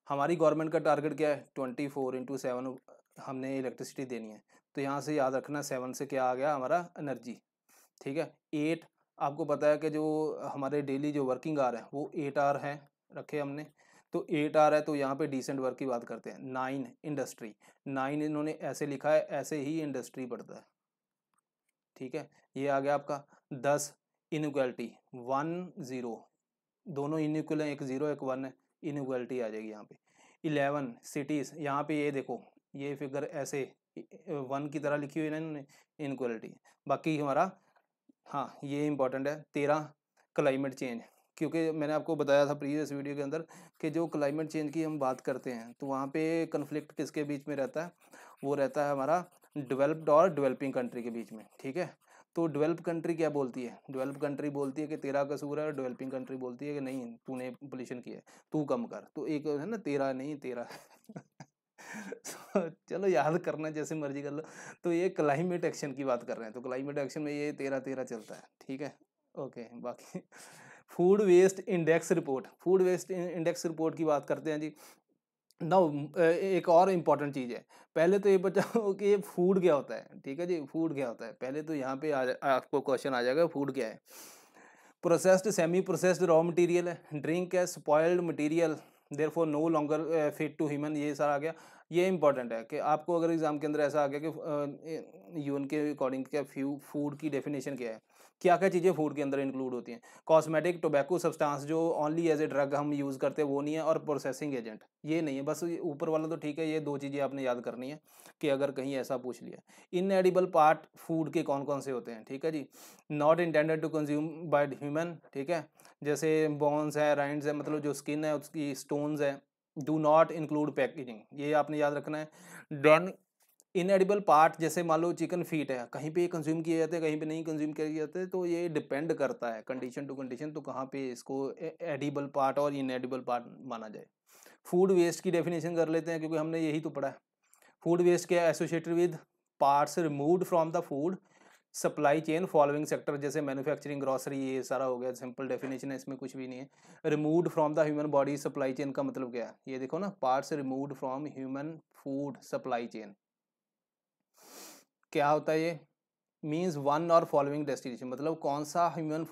हमारी गवर्नमेंट का टारगेट क्या है ट्वेंटी फोर इंटू सेवन हमने इलेक्ट्रिसिटी देनी है तो यहाँ से याद रखना सेवन से क्या आ गया हमारा एनर्जी ठीक है एट आपको पता है कि जो हमारे डेली जो वर्किंग आर है वो एट आर है रखे हमने तो एट आर है तो यहाँ पे डिसेंट वर्क की बात करते हैं नाइन इंडस्ट्री नाइन इन्होंने ऐसे लिखा है ऐसे ही इंडस्ट्री पड़ता है ठीक है ये आ गया आपका दस इनक्वालिटी वन ज़ीरो दोनों इनिक्वल एक ज़ीरो एक वन है इनिक्वलिटी आ जाएगी यहाँ पे इलेवन सिटीज़ यहाँ पे ये देखो ये फिगर ऐसे वन की तरह लिखी हुई ना इन्होंने इनक्वलिटी बाकी हमारा हाँ ये इंपॉर्टेंट है तेरह क्लाइमेट चेंज क्योंकि मैंने आपको बताया था प्रीवियस वीडियो के अंदर कि जो क्लाइमेट चेंज की हम बात करते हैं तो वहाँ पे कन्फ्लिक्ट किसके बीच में रहता है वो रहता है हमारा डेवलप्ड और डेवलपिंग कंट्री के बीच में ठीक है तो डेवलप कंट्री क्या बोलती है डेवलप कंट्री बोलती है कि तेरा कसूर है और डेवलपिंग कंट्री बोलती है कि नहीं तूने पोल्यूशन किया है तू कम कर तो एक है ना तेरा नहीं तेरा चलो याद करना जैसे मर्जी कर लो तो ये क्लाइमेट एक्शन की बात कर रहे हैं तो क्लाइमेट एक्शन में ये तेरह तेरह चलता है ठीक है ओके बाकी food waste index report food waste index report की बात करते हैं जी नाउ एक और इम्पॉर्टेंट चीज़ है पहले तो ये बताओ कि ये फूड क्या होता है ठीक है जी फूड क्या होता है पहले तो यहाँ पे आ, आपको क्वेश्चन आ जाएगा फूड क्या है processed semi processed raw material है ड्रिंक है spoiled material there for no longer fit to human ये सारा आ गया ये इंपॉर्टेंट है कि आपको अगर एग्ज़ाम के अंदर ऐसा आ गया कि यू के अकॉर्डिंग क्या फ्यू फूड की डेफिनेशन क्या है क्या क्या चीज़ें फूड के अंदर इंक्लूड होती हैं कॉस्मेटिक टोबैको सब्सटेंस जो ओनली एज ए ड्रग हम यूज़ करते हैं वो नहीं है और प्रोसेसिंग एजेंट ये नहीं है बस ऊपर वाला तो ठीक है ये दो चीज़ें आपने याद करनी है कि अगर कहीं ऐसा पूछ लिया इन एडिबल पार्ट फूड के कौन कौन से होते हैं ठीक है जी not intended to consume by human ठीक है जैसे बॉन्स है राइंड है मतलब जो स्किन है उसकी स्टोन्स है डू नॉट इंक्लूड पैकेजिंग ये आपने याद रखना है डन इनएडिबल पार्ट जैसे मान लो चिकन फीट है कहीं पे ये कंज्यूम किए जाते हैं कहीं पे नहीं कंज्यूम किए जाते तो ये डिपेंड करता है कंडीशन टू कंडीशन तो कहाँ पे इसको एडिबल पार्ट और इनएडिबल पार्ट माना जाए फूड वेस्ट की डेफिनेशन कर लेते हैं क्योंकि हमने यही तो पढ़ा है फूड वेस्ट के associated with parts remove from the food supply chain following sector जैसे मैनुफैक्चरिंग ग्रॉसरी ये सारा हो गया सिंपल डेफिनेशन है इसमें कुछ भी नहीं है remove from the human body supply chain का मतलब क्या है ये देखो ना parts remove from human food supply chain क्या होता है ये मीन्स वन और फॉलोइंग डेस्टिनेशन मतलब कौन सा ह्यूमन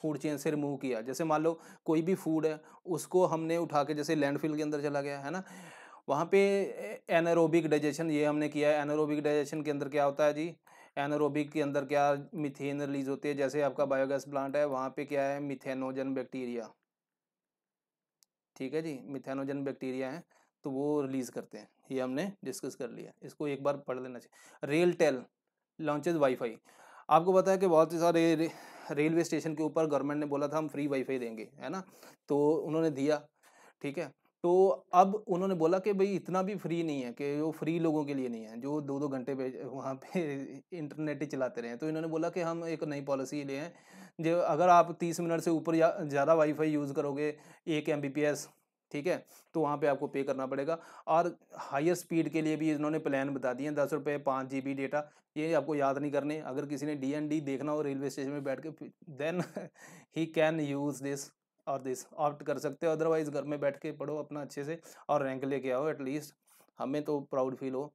फूड चेन से रिमूव किया जैसे मान लो कोई भी फूड है उसको हमने उठा के जैसे लैंडफिल के अंदर चला गया है ना वहाँ पे एनारोबिक डाइजेशन ये हमने किया है एनारोबिक डाइजेशन के अंदर क्या होता है जी एनारोबिक के अंदर क्या मिथेन रिलीज होती है जैसे आपका बायोगैस प्लांट है वहाँ पे क्या है मिथेनोजन बैक्टीरिया ठीक है जी मिथेनोजन बैक्टीरिया है तो वो रिलीज़ करते हैं ये हमने डिस्कस कर लिया इसको एक बार पढ़ लेना चाहिए रेल टेल लॉन्चेज वाईफाई आपको पता है कि बहुत ही सारे रे, रेलवे स्टेशन के ऊपर गवर्नमेंट ने बोला था हम फ्री वाईफाई देंगे है ना तो उन्होंने दिया ठीक है तो अब उन्होंने बोला कि भाई इतना भी फ्री नहीं है कि वो फ्री लोगों के लिए नहीं है जो दो दो घंटे पे वहाँ पे इंटरनेट ही चलाते रहे तो इन्होंने बोला कि हम एक नई पॉलिसी ले हैं जो अगर आप तीस मिनट से ऊपर ज़्यादा वाईफाई यूज़ करोगे एक एम ठीक है तो वहाँ पे आपको पे करना पड़ेगा और हाइयर स्पीड के लिए भी इन्होंने प्लान बता दिए हैं दस रुपये पाँच जी बी डेटा ये आपको याद नहीं करने अगर किसी ने डी एन डी देखना हो रेलवे स्टेशन में बैठ के then he can use this और दिस ऑप्ट कर सकते हो अदरवाइज़ घर में बैठ के पढ़ो अपना अच्छे से और रैंक लेके आओ एटलीस्ट हमें तो प्राउड फील हो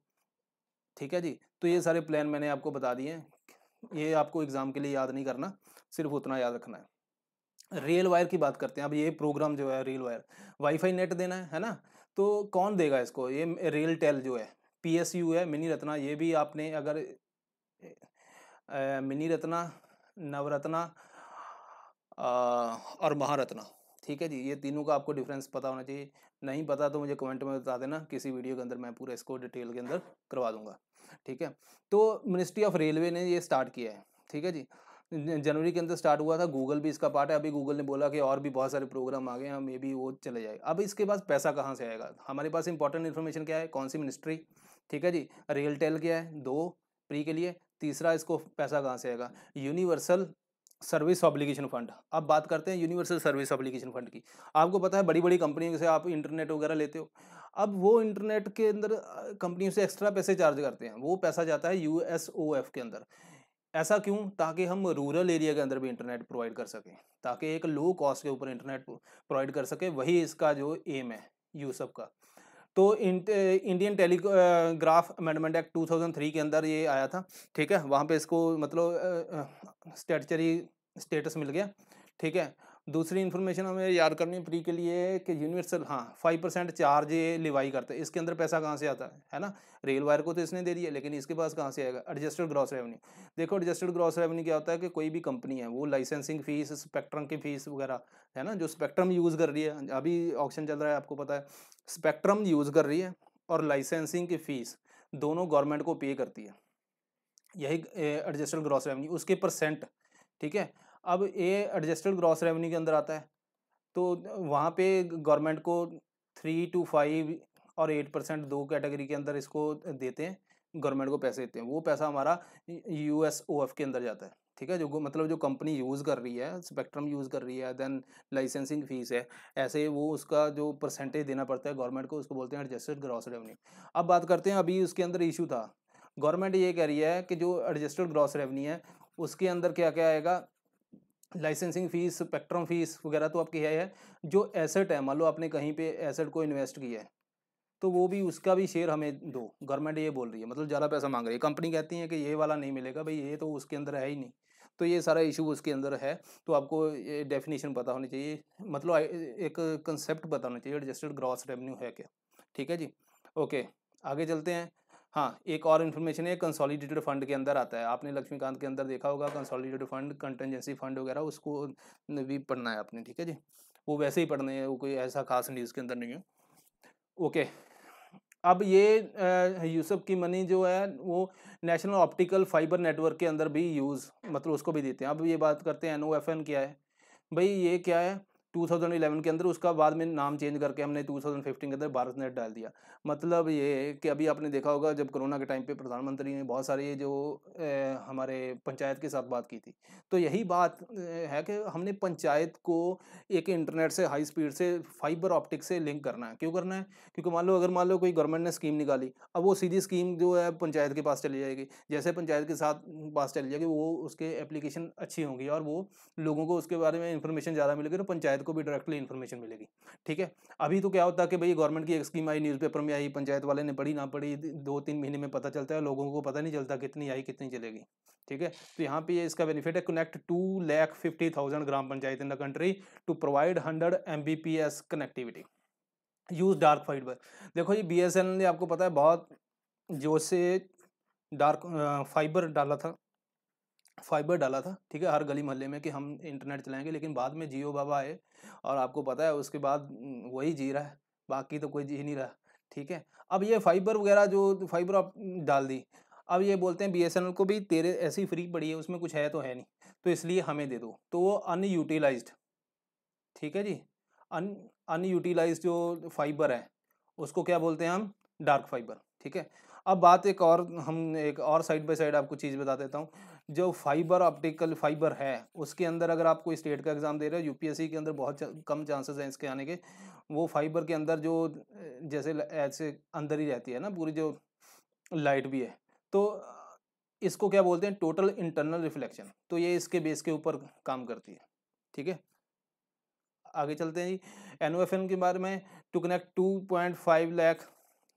ठीक है जी तो ये सारे प्लान मैंने आपको बता दिए हैं ये आपको एग्ज़ाम के लिए याद नहीं करना सिर्फ उतना याद रखना है रेल वायर की बात करते हैं अब ये प्रोग्राम जो है रेल वायर वाईफाई नेट देना है है ना तो कौन देगा इसको ये रेल टेल जो है पीएसयू है मिनी रत्ना ये भी आपने अगर ए, मिनी रत्ना नवरत्ना और महारत्ना ठीक है जी ये तीनों का आपको डिफरेंस पता होना चाहिए नहीं पता तो मुझे कमेंट में बता देना किसी वीडियो के अंदर मैं पूरा इसको डिटेल के अंदर करवा दूंगा ठीक है तो मिनिस्ट्री ऑफ रेलवे ने ये स्टार्ट किया है ठीक है जी जनवरी के अंदर स्टार्ट हुआ था गूगल भी इसका पार्ट है अभी गूगल ने बोला कि और भी बहुत सारे प्रोग्राम आ गए हैं मे बी वो चले जाए अब इसके पास पैसा कहाँ से आएगा हमारे पास इंपॉर्टेंट इन्फॉर्मेशन क्या है कौन सी मिनिस्ट्री ठीक है जी रियल टेल क्या है दो प्री के लिए तीसरा इसको पैसा कहाँ से आएगा यूनिवर्सल सर्विस ऑब्लिगेशन फंड अब बात करते हैं यूनिवर्सल सर्विस ऑब्लिगेशन फंड की आपको पता है बड़ी बड़ी कंपनियों से आप इंटरनेट वगैरह लेते हो अब वो इंटरनेट के अंदर कंपनियों से एक्स्ट्रा पैसे चार्ज करते हैं वो पैसा जाता है यू के अंदर ऐसा क्यों ताकि हम रूरल एरिया के अंदर भी इंटरनेट प्रोवाइड कर सकें ताकि एक लो कॉस्ट के ऊपर इंटरनेट प्रोवाइड कर सके वही इसका जो एम है यूसअप का तो इंडियन टेलीग्राफ अमेंडमेंट एक्ट 2003 के अंदर ये आया था ठीक है वहाँ पे इसको मतलब स्टेटचरी स्टेटस मिल गया ठीक है दूसरी इन्फॉर्मेशन हमें याद करनी है प्री के लिए कि यूनिवर्सल हाँ फाइव परसेंट चार्ज ये लिवाई करते है इसके अंदर पैसा कहाँ से आता है है ना रेल वायर को तो इसने दे दिया लेकिन इसके पास कहाँ से आएगा एडजस्टेड ग्रॉस रेवेन्यू देखो एडजस्टेड ग्रॉस रेवेन्यू क्या होता है कि कोई भी कंपनी है वो लाइसेंसिंग फीस स्पेक्ट्रम की फीस वगैरह है ना जो स्पेक्ट्रम यूज़ कर रही है अभी ऑप्शन चल रहा है आपको पता है स्पेक्ट्रम यूज़ कर रही है और लाइसेंसिंग की फ़ीस दोनों गवर्नमेंट को पे करती है यही एडजस्टेड ग्रॉस रेवेन्यू उसके परसेंट ठीक है अब ये एडजस्टेड ग्रॉस रेवेन्यू के अंदर आता है तो वहाँ पे गवर्नमेंट को थ्री टू फाइव और एट परसेंट दो कैटेगरी के अंदर इसको देते हैं गवर्नमेंट को पैसे देते हैं वो पैसा हमारा यू एस ओ एफ के अंदर जाता है ठीक है जो मतलब जो कंपनी यूज़ कर रही है स्पेक्ट्रम यूज़ कर रही है देन लाइसेंसिंग फीस है ऐसे वो उसका जो परसेंटेज देना पड़ता है गवर्नमेंट को उसको बोलते हैं एडजस्टेड ग्रॉस रेवेन्यू अब बात करते हैं अभी उसके अंदर इशू था गवर्नमेंट ये कह रही है कि जो एडजस्टेड ग्रॉस रेवेन्यू है उसके अंदर क्या क्या आएगा लाइसेंसिंग फीस स्पेक्ट्रम फीस वगैरह तो आपकी है, है जो एसेट है मान लो आपने कहीं पे एसेट को इन्वेस्ट किया है तो वो भी उसका भी शेयर हमें दो गवर्नमेंट ये बोल रही है मतलब ज़्यादा पैसा मांग रही है कंपनी कहती है कि ये वाला नहीं मिलेगा भाई ये तो उसके अंदर है ही नहीं तो ये सारा इशू उसके अंदर है तो आपको ये डेफिनेशन पता होनी चाहिए मतलब एक कंसेप्ट पता होना चाहिए एडजस्टेड ग्रॉस रेवेन्यू है क्या ठीक है जी ओके आगे चलते हैं हाँ एक और इन्फॉर्मेशन है कंसोलिडेटेड फंड के अंदर आता है आपने लक्ष्मीकांत के अंदर देखा होगा कंसोलिडेटेड फंड कंटेंजेंसी फंड वगैरह उसको भी पढ़ना है आपने ठीक है जी वो वैसे ही पढ़ने हैं वो कोई ऐसा खास न्यूज़ के अंदर नहीं है ओके अब ये यूसुफ की मनी जो है वो नेशनल ऑप्टिकल फाइबर नेटवर्क के अंदर भी यूज़ मतलब उसको भी देते हैं अब ये बात करते हैं एन क्या है भाई ये क्या है 2011 के अंदर उसका बाद में नाम चेंज करके हमने 2015 के अंदर भारत नेट डाल दिया मतलब ये कि अभी आपने देखा होगा जब कोरोना के टाइम पे प्रधानमंत्री ने बहुत सारे जो ए, हमारे पंचायत के साथ बात की थी तो यही बात है कि हमने पंचायत को एक इंटरनेट से हाई स्पीड से फाइबर ऑप्टिक से लिंक करना है क्यों करना है क्योंकि मान लो अगर मान लो कोई गवर्नमेंट ने स्कीम निकाली अब वो सीधी स्कीम जो है पंचायत के पास चली जाएगी जैसे पंचायत के साथ पास चली जाएगी वो उसके एप्लीकेशन अच्छी होंगी और वो लोगों को उसके बारे में इंफॉर्मेशन ज़्यादा मिलेगी तो पंचायत पंचायत को भी डायरेक्टली इन्फॉर्मेशन मिलेगी ठीक है अभी तो क्या होता है कि भाई गवर्नमेंट की एक स्कीम आई न्यूज़पेपर में आई पंचायत वाले ने पढ़ी ना पढ़ी दो तीन महीने में पता चलता है लोगों को पता नहीं चलता कितनी आई कितनी चलेगी ठीक है तो यहाँ पे ये इसका बेनिफिट है connect to lakh fifty thousand gram panchayat in the country to provide hundred M B P S connectivity use dark fibre देखो ये बी एस एन ने आपको पता है बहुत जोश से डार्क फाइबर डाला था फाइबर डाला था ठीक है हर गली मोहल्ले में कि हम इंटरनेट चलाएंगे लेकिन बाद में जियो बाबा आए और आपको पता है उसके बाद वही जी रहा है बाकी तो कोई जी नहीं रहा ठीक है अब ये फाइबर वगैरह जो फाइबर आप डाल दी अब ये बोलते हैं बीएसएनएल को भी तेरे ऐसी फ्री पड़ी है उसमें कुछ है तो है नहीं तो इसलिए हमें दे दो तो वो अनयूटिलाइज ठीक है जी अन अनयूटिलाइज जो फाइबर है उसको क्या बोलते हैं हम डार्क फाइबर ठीक है अब बात एक और हम एक और साइड बाय साइड आपको चीज़ बता देता हूँ जो फाइबर ऑप्टिकल फाइबर है उसके अंदर अगर आप कोई स्टेट का एग्ज़ाम दे रहे हो यूपीएससी के अंदर बहुत कम चांसेस हैं इसके आने के वो फाइबर के अंदर जो जैसे ऐसे अंदर ही रहती है ना पूरी जो लाइट भी है तो इसको क्या बोलते हैं टोटल इंटरनल रिफ्लेक्शन तो ये इसके बेस के ऊपर काम करती है ठीक है आगे चलते हैं जी एन के बारे में to connect two point five lakh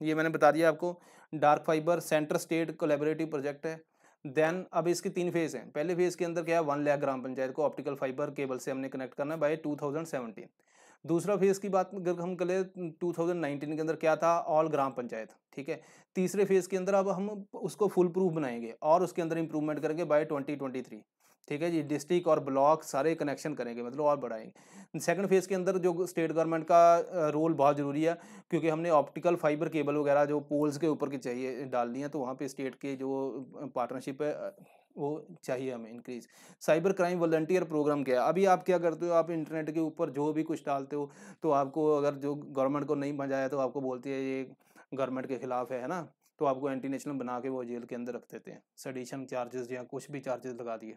ये मैंने बता दिया आपको dark fibre centre state collaborative project है देन अब इसकी तीन फेज हैं पहले फेज के अंदर क्या है वन लैख ग्राम पंचायत को ऑप्टिकल फाइबर केबल से हमने कनेक्ट करना है बाई टू दूसरा फेज़ की बात अगर हम करें 2019 के अंदर क्या था ऑल ग्राम पंचायत ठीक है तीसरे फेज़ के अंदर अब हम उसको फुल प्रूफ बनाएंगे और उसके अंदर इंप्रूवमेंट करेंगे बाय 2023 ठीक है जी डिस्ट्रिक्ट और ब्लॉक सारे कनेक्शन करेंगे मतलब और बढ़ाएंगे सेकंड फेज़ के अंदर जो स्टेट गवर्नमेंट का रोल बहुत ज़रूरी है क्योंकि हमने ऑप्टिकल फाइबर केबल वगैरह जो पोल्स के ऊपर की चाहिए डालनी है तो वहाँ पे स्टेट के जो पार्टनरशिप है वो चाहिए हमें increase cyber crime volunteer programme क्या है अभी आप क्या करते हो आप इंटरनेट के ऊपर जो भी कुछ डालते हो तो आपको अगर जो गवर्नमेंट को नहीं मजा तो आपको बोलती है ये गवर्नमेंट के ख़िलाफ़ है ना तो आपको एंटी नेशनल बना के वो जेल के अंदर रख देते हैं सडिशन चार्जेस या कुछ भी चार्जेस लगा दिए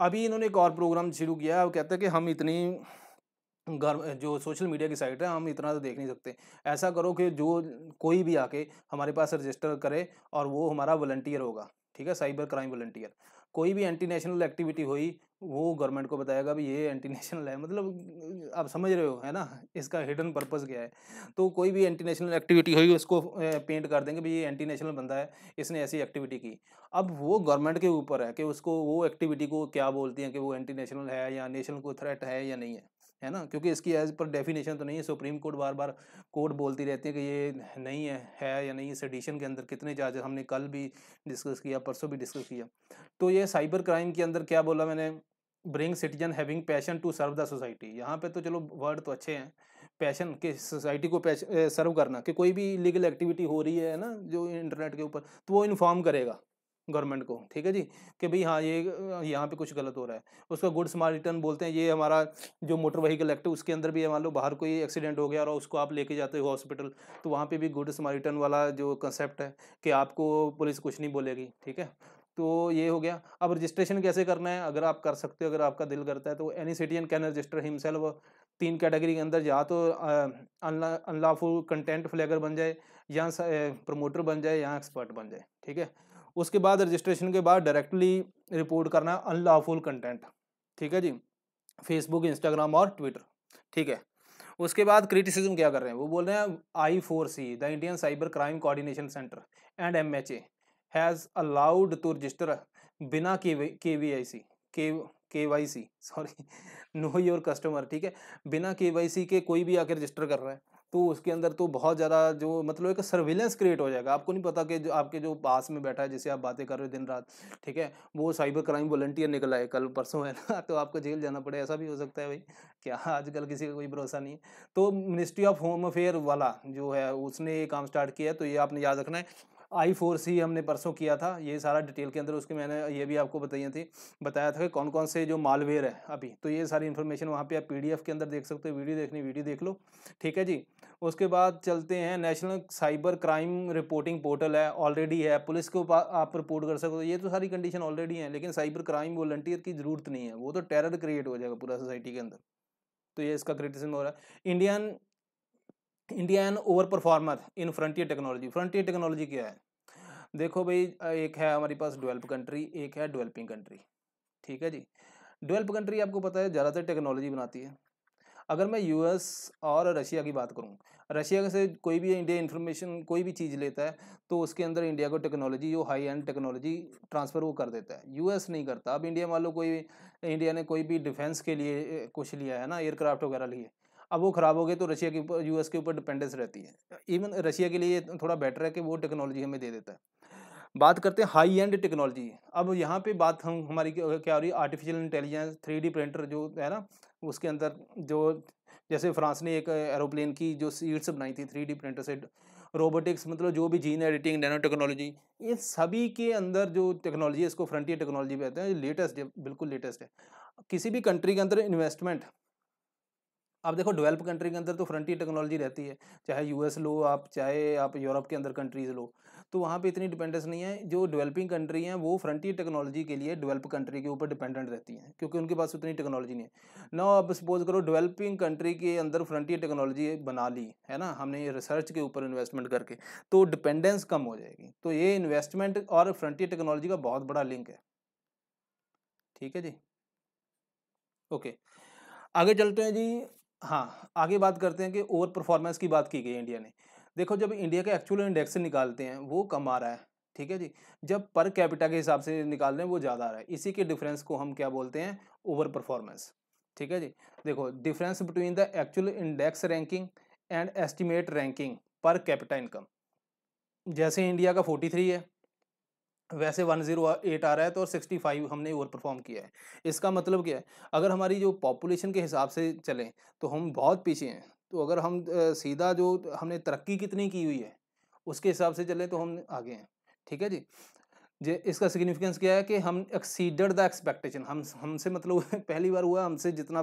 अभी इन्होंने एक और प्रोग्राम शुरू किया वो कहते हैं कि हम इतनी घर जो सोशल मीडिया की साइट है हम इतना तो देख नहीं सकते ऐसा करो कि जो कोई भी आके हमारे पास रजिस्टर करे और वो हमारा वॉल्टियर होगा ठीक है साइबर क्राइम वॉल्टियर कोई भी एंटी नेशनल एक्टिविटी हुई वो गवर्नमेंट को बताएगा भी ये एंटी नेशनल है मतलब आप समझ रहे हो है ना इसका हिडन पर्पज़ क्या है तो कोई भी एंटी नेशनल एक्टिविटी होगी उसको पेंट कर देंगे भी ये एंटी नेशनल बंदा है इसने ऐसी एक्टिविटी की अब वो गवर्नमेंट के ऊपर है कि उसको वो एक्टिविटी को क्या बोलती हैं कि वो एंटी नेशनल है या नेशनल को थ्रेट है या नहीं है है ना क्योंकि इसकी एज पर डेफिनेशन तो नहीं है सुप्रीम कोर्ट बार बार कोर्ट बोलती रहती है कि ये नहीं है है या नहीं एडिशन के अंदर कितने चार्जेस हमने कल भी डिस्कस किया परसों भी डिस्कस किया तो ये साइबर क्राइम के अंदर क्या बोला मैंने bring citizen having passion to serve the society यहाँ पे तो चलो वर्ड तो अच्छे हैं पैशन के सोसाइटी को सर्व करना कि कोई भी लीगल एक्टिविटी हो रही है ना जो इंटरनेट के ऊपर तो वो इन्फॉर्म करेगा गवर्नमेंट को ठीक है जी कि भाई हाँ ये यहाँ पे कुछ गलत हो रहा है उसका गुड स्मार्ट रिटर्न बोलते हैं ये हमारा जो मोटर वहीकल एक्ट है उसके अंदर भी मान लो बाहर कोई एक्सीडेंट हो गया और उसको आप लेके जाते हो हॉस्पिटल तो वहाँ पे भी गुड स्मार्ट रिटर्न वाला जो कंसेप्ट है कि आपको पुलिस कुछ नहीं बोलेगी ठीक है तो ये हो गया अब रजिस्ट्रेशन कैसे करना है अगर आप कर सकते हो अगर आपका दिल करता है तो any citizen can register himself तीन कैटेगरी के अंदर या तो अनलाफुल कंटेंट फ्लैगर बन जाए या प्रमोटर बन जाए या एक्सपर्ट बन जाए ठीक है उसके बाद रजिस्ट्रेशन के बाद डायरेक्टली रिपोर्ट करना है अनलाफुल कंटेंट ठीक है जी फेसबुक इंस्टाग्राम और ट्विटर ठीक है उसके बाद क्रिटिसिज्म क्या कर रहे हैं वो बोल रहे हैं I four C the Indian cyber crime coordination centre and M H A has allowed to register बिना के वी आई सी के K Y C sorry know your customer ठीक है बिना के वाई सी के कोई भी आके रजिस्टर कर रहा है तो उसके अंदर तो बहुत ज़्यादा जो मतलब एक सर्विलेंस क्रिएट हो जाएगा आपको नहीं पता कि जो आपके जो पास में बैठा है जिसे आप बातें कर रहे हो दिन रात ठीक है वो साइबर क्राइम वॉलंटियर निकल आए कल परसों है ना तो आपको जेल जाना पड़े ऐसा भी हो सकता है भाई क्या आजकल किसी का कोई भरोसा नहीं है तो मिनिस्ट्री ऑफ होम अफेयर वाला जो है उसने ये काम स्टार्ट किया है तो ये आपने याद रखना है आई फोर सी हमने परसों किया था ये सारा डिटेल के अंदर उसके मैंने ये भी आपको बताई थी बताया था कि कौन कौन से जो मालवेयर है अभी तो ये सारी इन्फॉर्मेशन वहाँ पे आप पीडीएफ के अंदर देख सकते हो वीडियो देखनी वीडियो देख लो ठीक है जी उसके बाद चलते हैं national cyber crime reporting portal है ऑलरेडी है पुलिस को आप रिपोर्ट कर सकते हो ये तो सारी कंडीशन ऑलरेडी है लेकिन साइबर क्राइम वॉलंटियर की ज़रूरत नहीं है वो तो टेरर क्रिएट हो जाएगा पूरा सोसाइटी के अंदर तो ये इसका क्रिटिसम हो रहा है Indian India an over performer in frontier technology frontier technology क्या है देखो भाई एक है हमारे पास डेवलप हम्म। कंट्री एक है डेवलपिंग कंट्री ठीक है जी डेवलप कंट्री आपको पता है ज़्यादातर टेक्नोलॉजी बनाती है अगर मैं यूएस और रशिया की बात करूं रशिया से कोई भी इंडिया इन्फॉर्मेशन कोई भी चीज़ लेता है तो उसके अंदर इंडिया को टेक्नोलॉजी जो हाई एंड टेक्नोलॉजी ट्रांसफ़र वो कर देता है यूएस नहीं करता अब इंडिया मान लो कोई इंडिया ने कोई भी डिफेंस के लिए कुछ लिया है ना एयरक्राफ्ट वगैरह लिए अब वो ख़राब हो गए तो रशिया के ऊपर यू के ऊपर डिपेंडेंस रहती है इवन रशिया के लिए थोड़ा बेटर है कि वो टेक्नोलॉजी हमें दे देता है बात करते हैं हाई एंड टेक्नोलॉजी अब यहाँ पे बात हम हमारी क्या हो रही है आर्टिफिशियल इंटेलिजेंस थ्री प्रिंटर जो है ना उसके अंदर जो जैसे फ्रांस ने एक एरोप्लेन की जो सीट्स बनाई थी थ्री प्रिंटर से रोबोटिक्स मतलब जो भी जीन एडिटिंग नैनो टेक्नोलॉजी इन सभी के अंदर जो टेक्नोलॉजी है इसको फ्रंटियर टेक्नोलॉजी कहते हैं लेटेस्ट है बिल्कुल लेटेस्ट है किसी भी कंट्री के अंदर इन्वेस्टमेंट आप देखो डेवलप कंट्री के अंदर तो फ्रंटियर टेक्नोलॉजी रहती है चाहे यूएस लो आप चाहे आप यूरोप के अंदर कंट्रीज लो तो वहाँ पे इतनी डिपेंडेंस नहीं है जो डेवलपिंग कंट्री हैं वो फ्रंटियर टेक्नोलॉजी के लिए डेवलप कंट्री के ऊपर डिपेंडेंट रहती हैं क्योंकि उनके पास उतनी टेक्नोलॉजी नहीं है ना आप सपोज करो डेवलपिंग कंट्री के अंदर फ्रंटियर टेक्नोलॉजी बना ली है ना हमने रिसर्च के ऊपर इन्वेस्टमेंट करके तो डिपेंडेंस कम हो जाएगी तो ये इन्वेस्टमेंट और फ्रंटियर टेक्नोलॉजी का बहुत बड़ा लिंक है ठीक है जी ओके आगे चलते हैं जी हाँ आगे बात करते हैं कि ओवर परफॉर्मेंस की बात की गई इंडिया ने देखो जब इंडिया के एक्चुअल इंडेक्स निकालते हैं वो कम आ रहा है ठीक है जी जब पर कैपिटा के हिसाब से निकाल रहे हैं वो ज़्यादा आ रहा है इसी के डिफरेंस को हम क्या बोलते हैं ओवर परफॉर्मेंस ठीक है जी देखो difference between the actual index ranking and estimate ranking per capita income जैसे इंडिया का फोर्टी थ्री है वैसे 108 आ रहा है तो और 65 हमने ओवर परफॉर्म किया है इसका मतलब क्या है अगर हमारी जो पॉपुलेशन के हिसाब से चलें तो हम बहुत पीछे हैं तो अगर हम सीधा जो हमने तरक्की कितनी की हुई है उसके हिसाब से चलें तो हम आगे हैं ठीक है जी जे इसका सिग्निफिकेंस क्या है कि हम एक्सीडेड द एक्सपेक्टेशन हम हमसे मतलब पहली बार हुआ हमसे जितना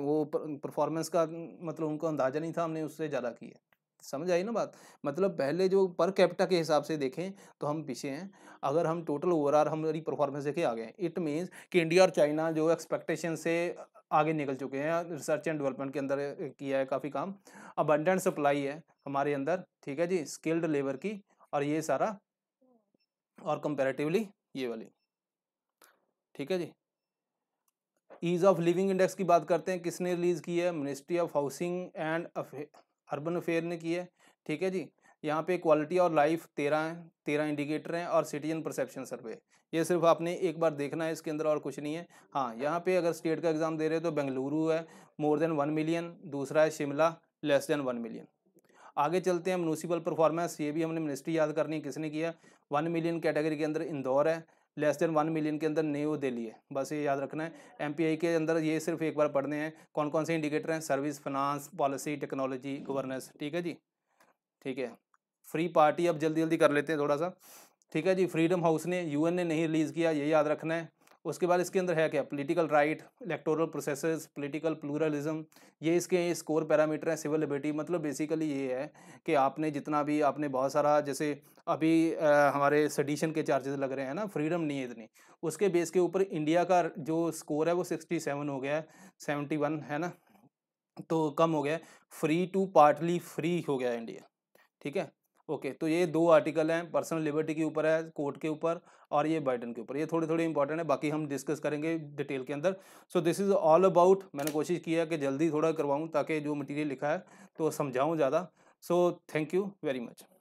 वो परफॉर्मेंस का मतलब उनको अंदाज़ा नहीं था हमने उससे ज़्यादा किया समझ आई ना बात मतलब पहले जो पर कैपिटा के हिसाब से देखें तो हम पीछे हैं अगर हम टोटल ओवरऑल हमारी परफॉर्मेंस देखे आगे हैं इट मीन्स कि इंडिया और चाइना जो एक्सपेक्टेशन से आगे निकल चुके हैं रिसर्च एंड डेवलपमेंट के अंदर किया है काफ़ी काम अबंडेंट सप्लाई है हमारे अंदर ठीक है जी स्किल्ड लेबर की और ये सारा और कंपेरेटिवली ये वाली ठीक है जी ईज़ ऑफ लिविंग इंडेक्स की बात करते हैं किसने रिलीज़ की है ministry of housing and urban affair ने की है ठीक है जी यहाँ पे क्वालिटी और लाइफ तेरह हैं तेरह इंडिकेटर हैं और सिटीजन परसेप्शन सर्वे ये सिर्फ आपने एक बार देखना है इसके अंदर और कुछ नहीं है हाँ यहाँ पे अगर स्टेट का एग्ज़ाम दे रहे हो तो बेंगलुरु है मोर देन वन मिलियन दूसरा है Shimla less than one million आगे चलते हैं म्यूनसिपल परफॉर्मेंस ये भी हमने मिनिस्ट्री याद करनी है किसने किया वन मिलियन कैटेगरी के अंदर इंदौर है लेस देन वन मिलियन के अंदर नहीं वो दे लिए बस ये याद रखना है एम के अंदर ये सिर्फ एक बार पढ़ने हैं कौन कौन से इंडिकेटर हैं service finance policy technology governance ठीक है जी ठीक है फ्री पार्टी अब जल्दी जल्दी कर लेते हैं थोड़ा सा ठीक है जी फ्रीडम हाउस ने यूएन ने नहीं रिलीज़ किया ये याद रखना है उसके बाद इसके अंदर है क्या political right electoral process political pluralism ये इसके स्कोर पैरामीटर हैं सिविल लिबर्टी मतलब बेसिकली ये है कि आपने जितना भी आपने बहुत सारा जैसे अभी आ, हमारे सडिशन के चार्जेस लग रहे हैं ना फ्रीडम नहीं है इतनी उसके बेस के ऊपर इंडिया का जो स्कोर है वो सिक्सटी सेवन हो गया है सेवनटी वन है ना तो कम हो गया फ्री टू पार्टली फ्री हो गया इंडिया ठीक है ओके तो ये दो आर्टिकल हैं पर्सनल लिबर्टी के ऊपर है कोर्ट के ऊपर और ये बाइडन के ऊपर ये थोड़े थोड़े इंपॉर्टेंट है बाकी हम डिस्कस करेंगे डिटेल के अंदर so this is all about मैंने कोशिश किया कि जल्दी थोड़ा करवाऊँ ताकि जो मटीरियल लिखा है तो समझाऊँ ज़्यादा so thank you very much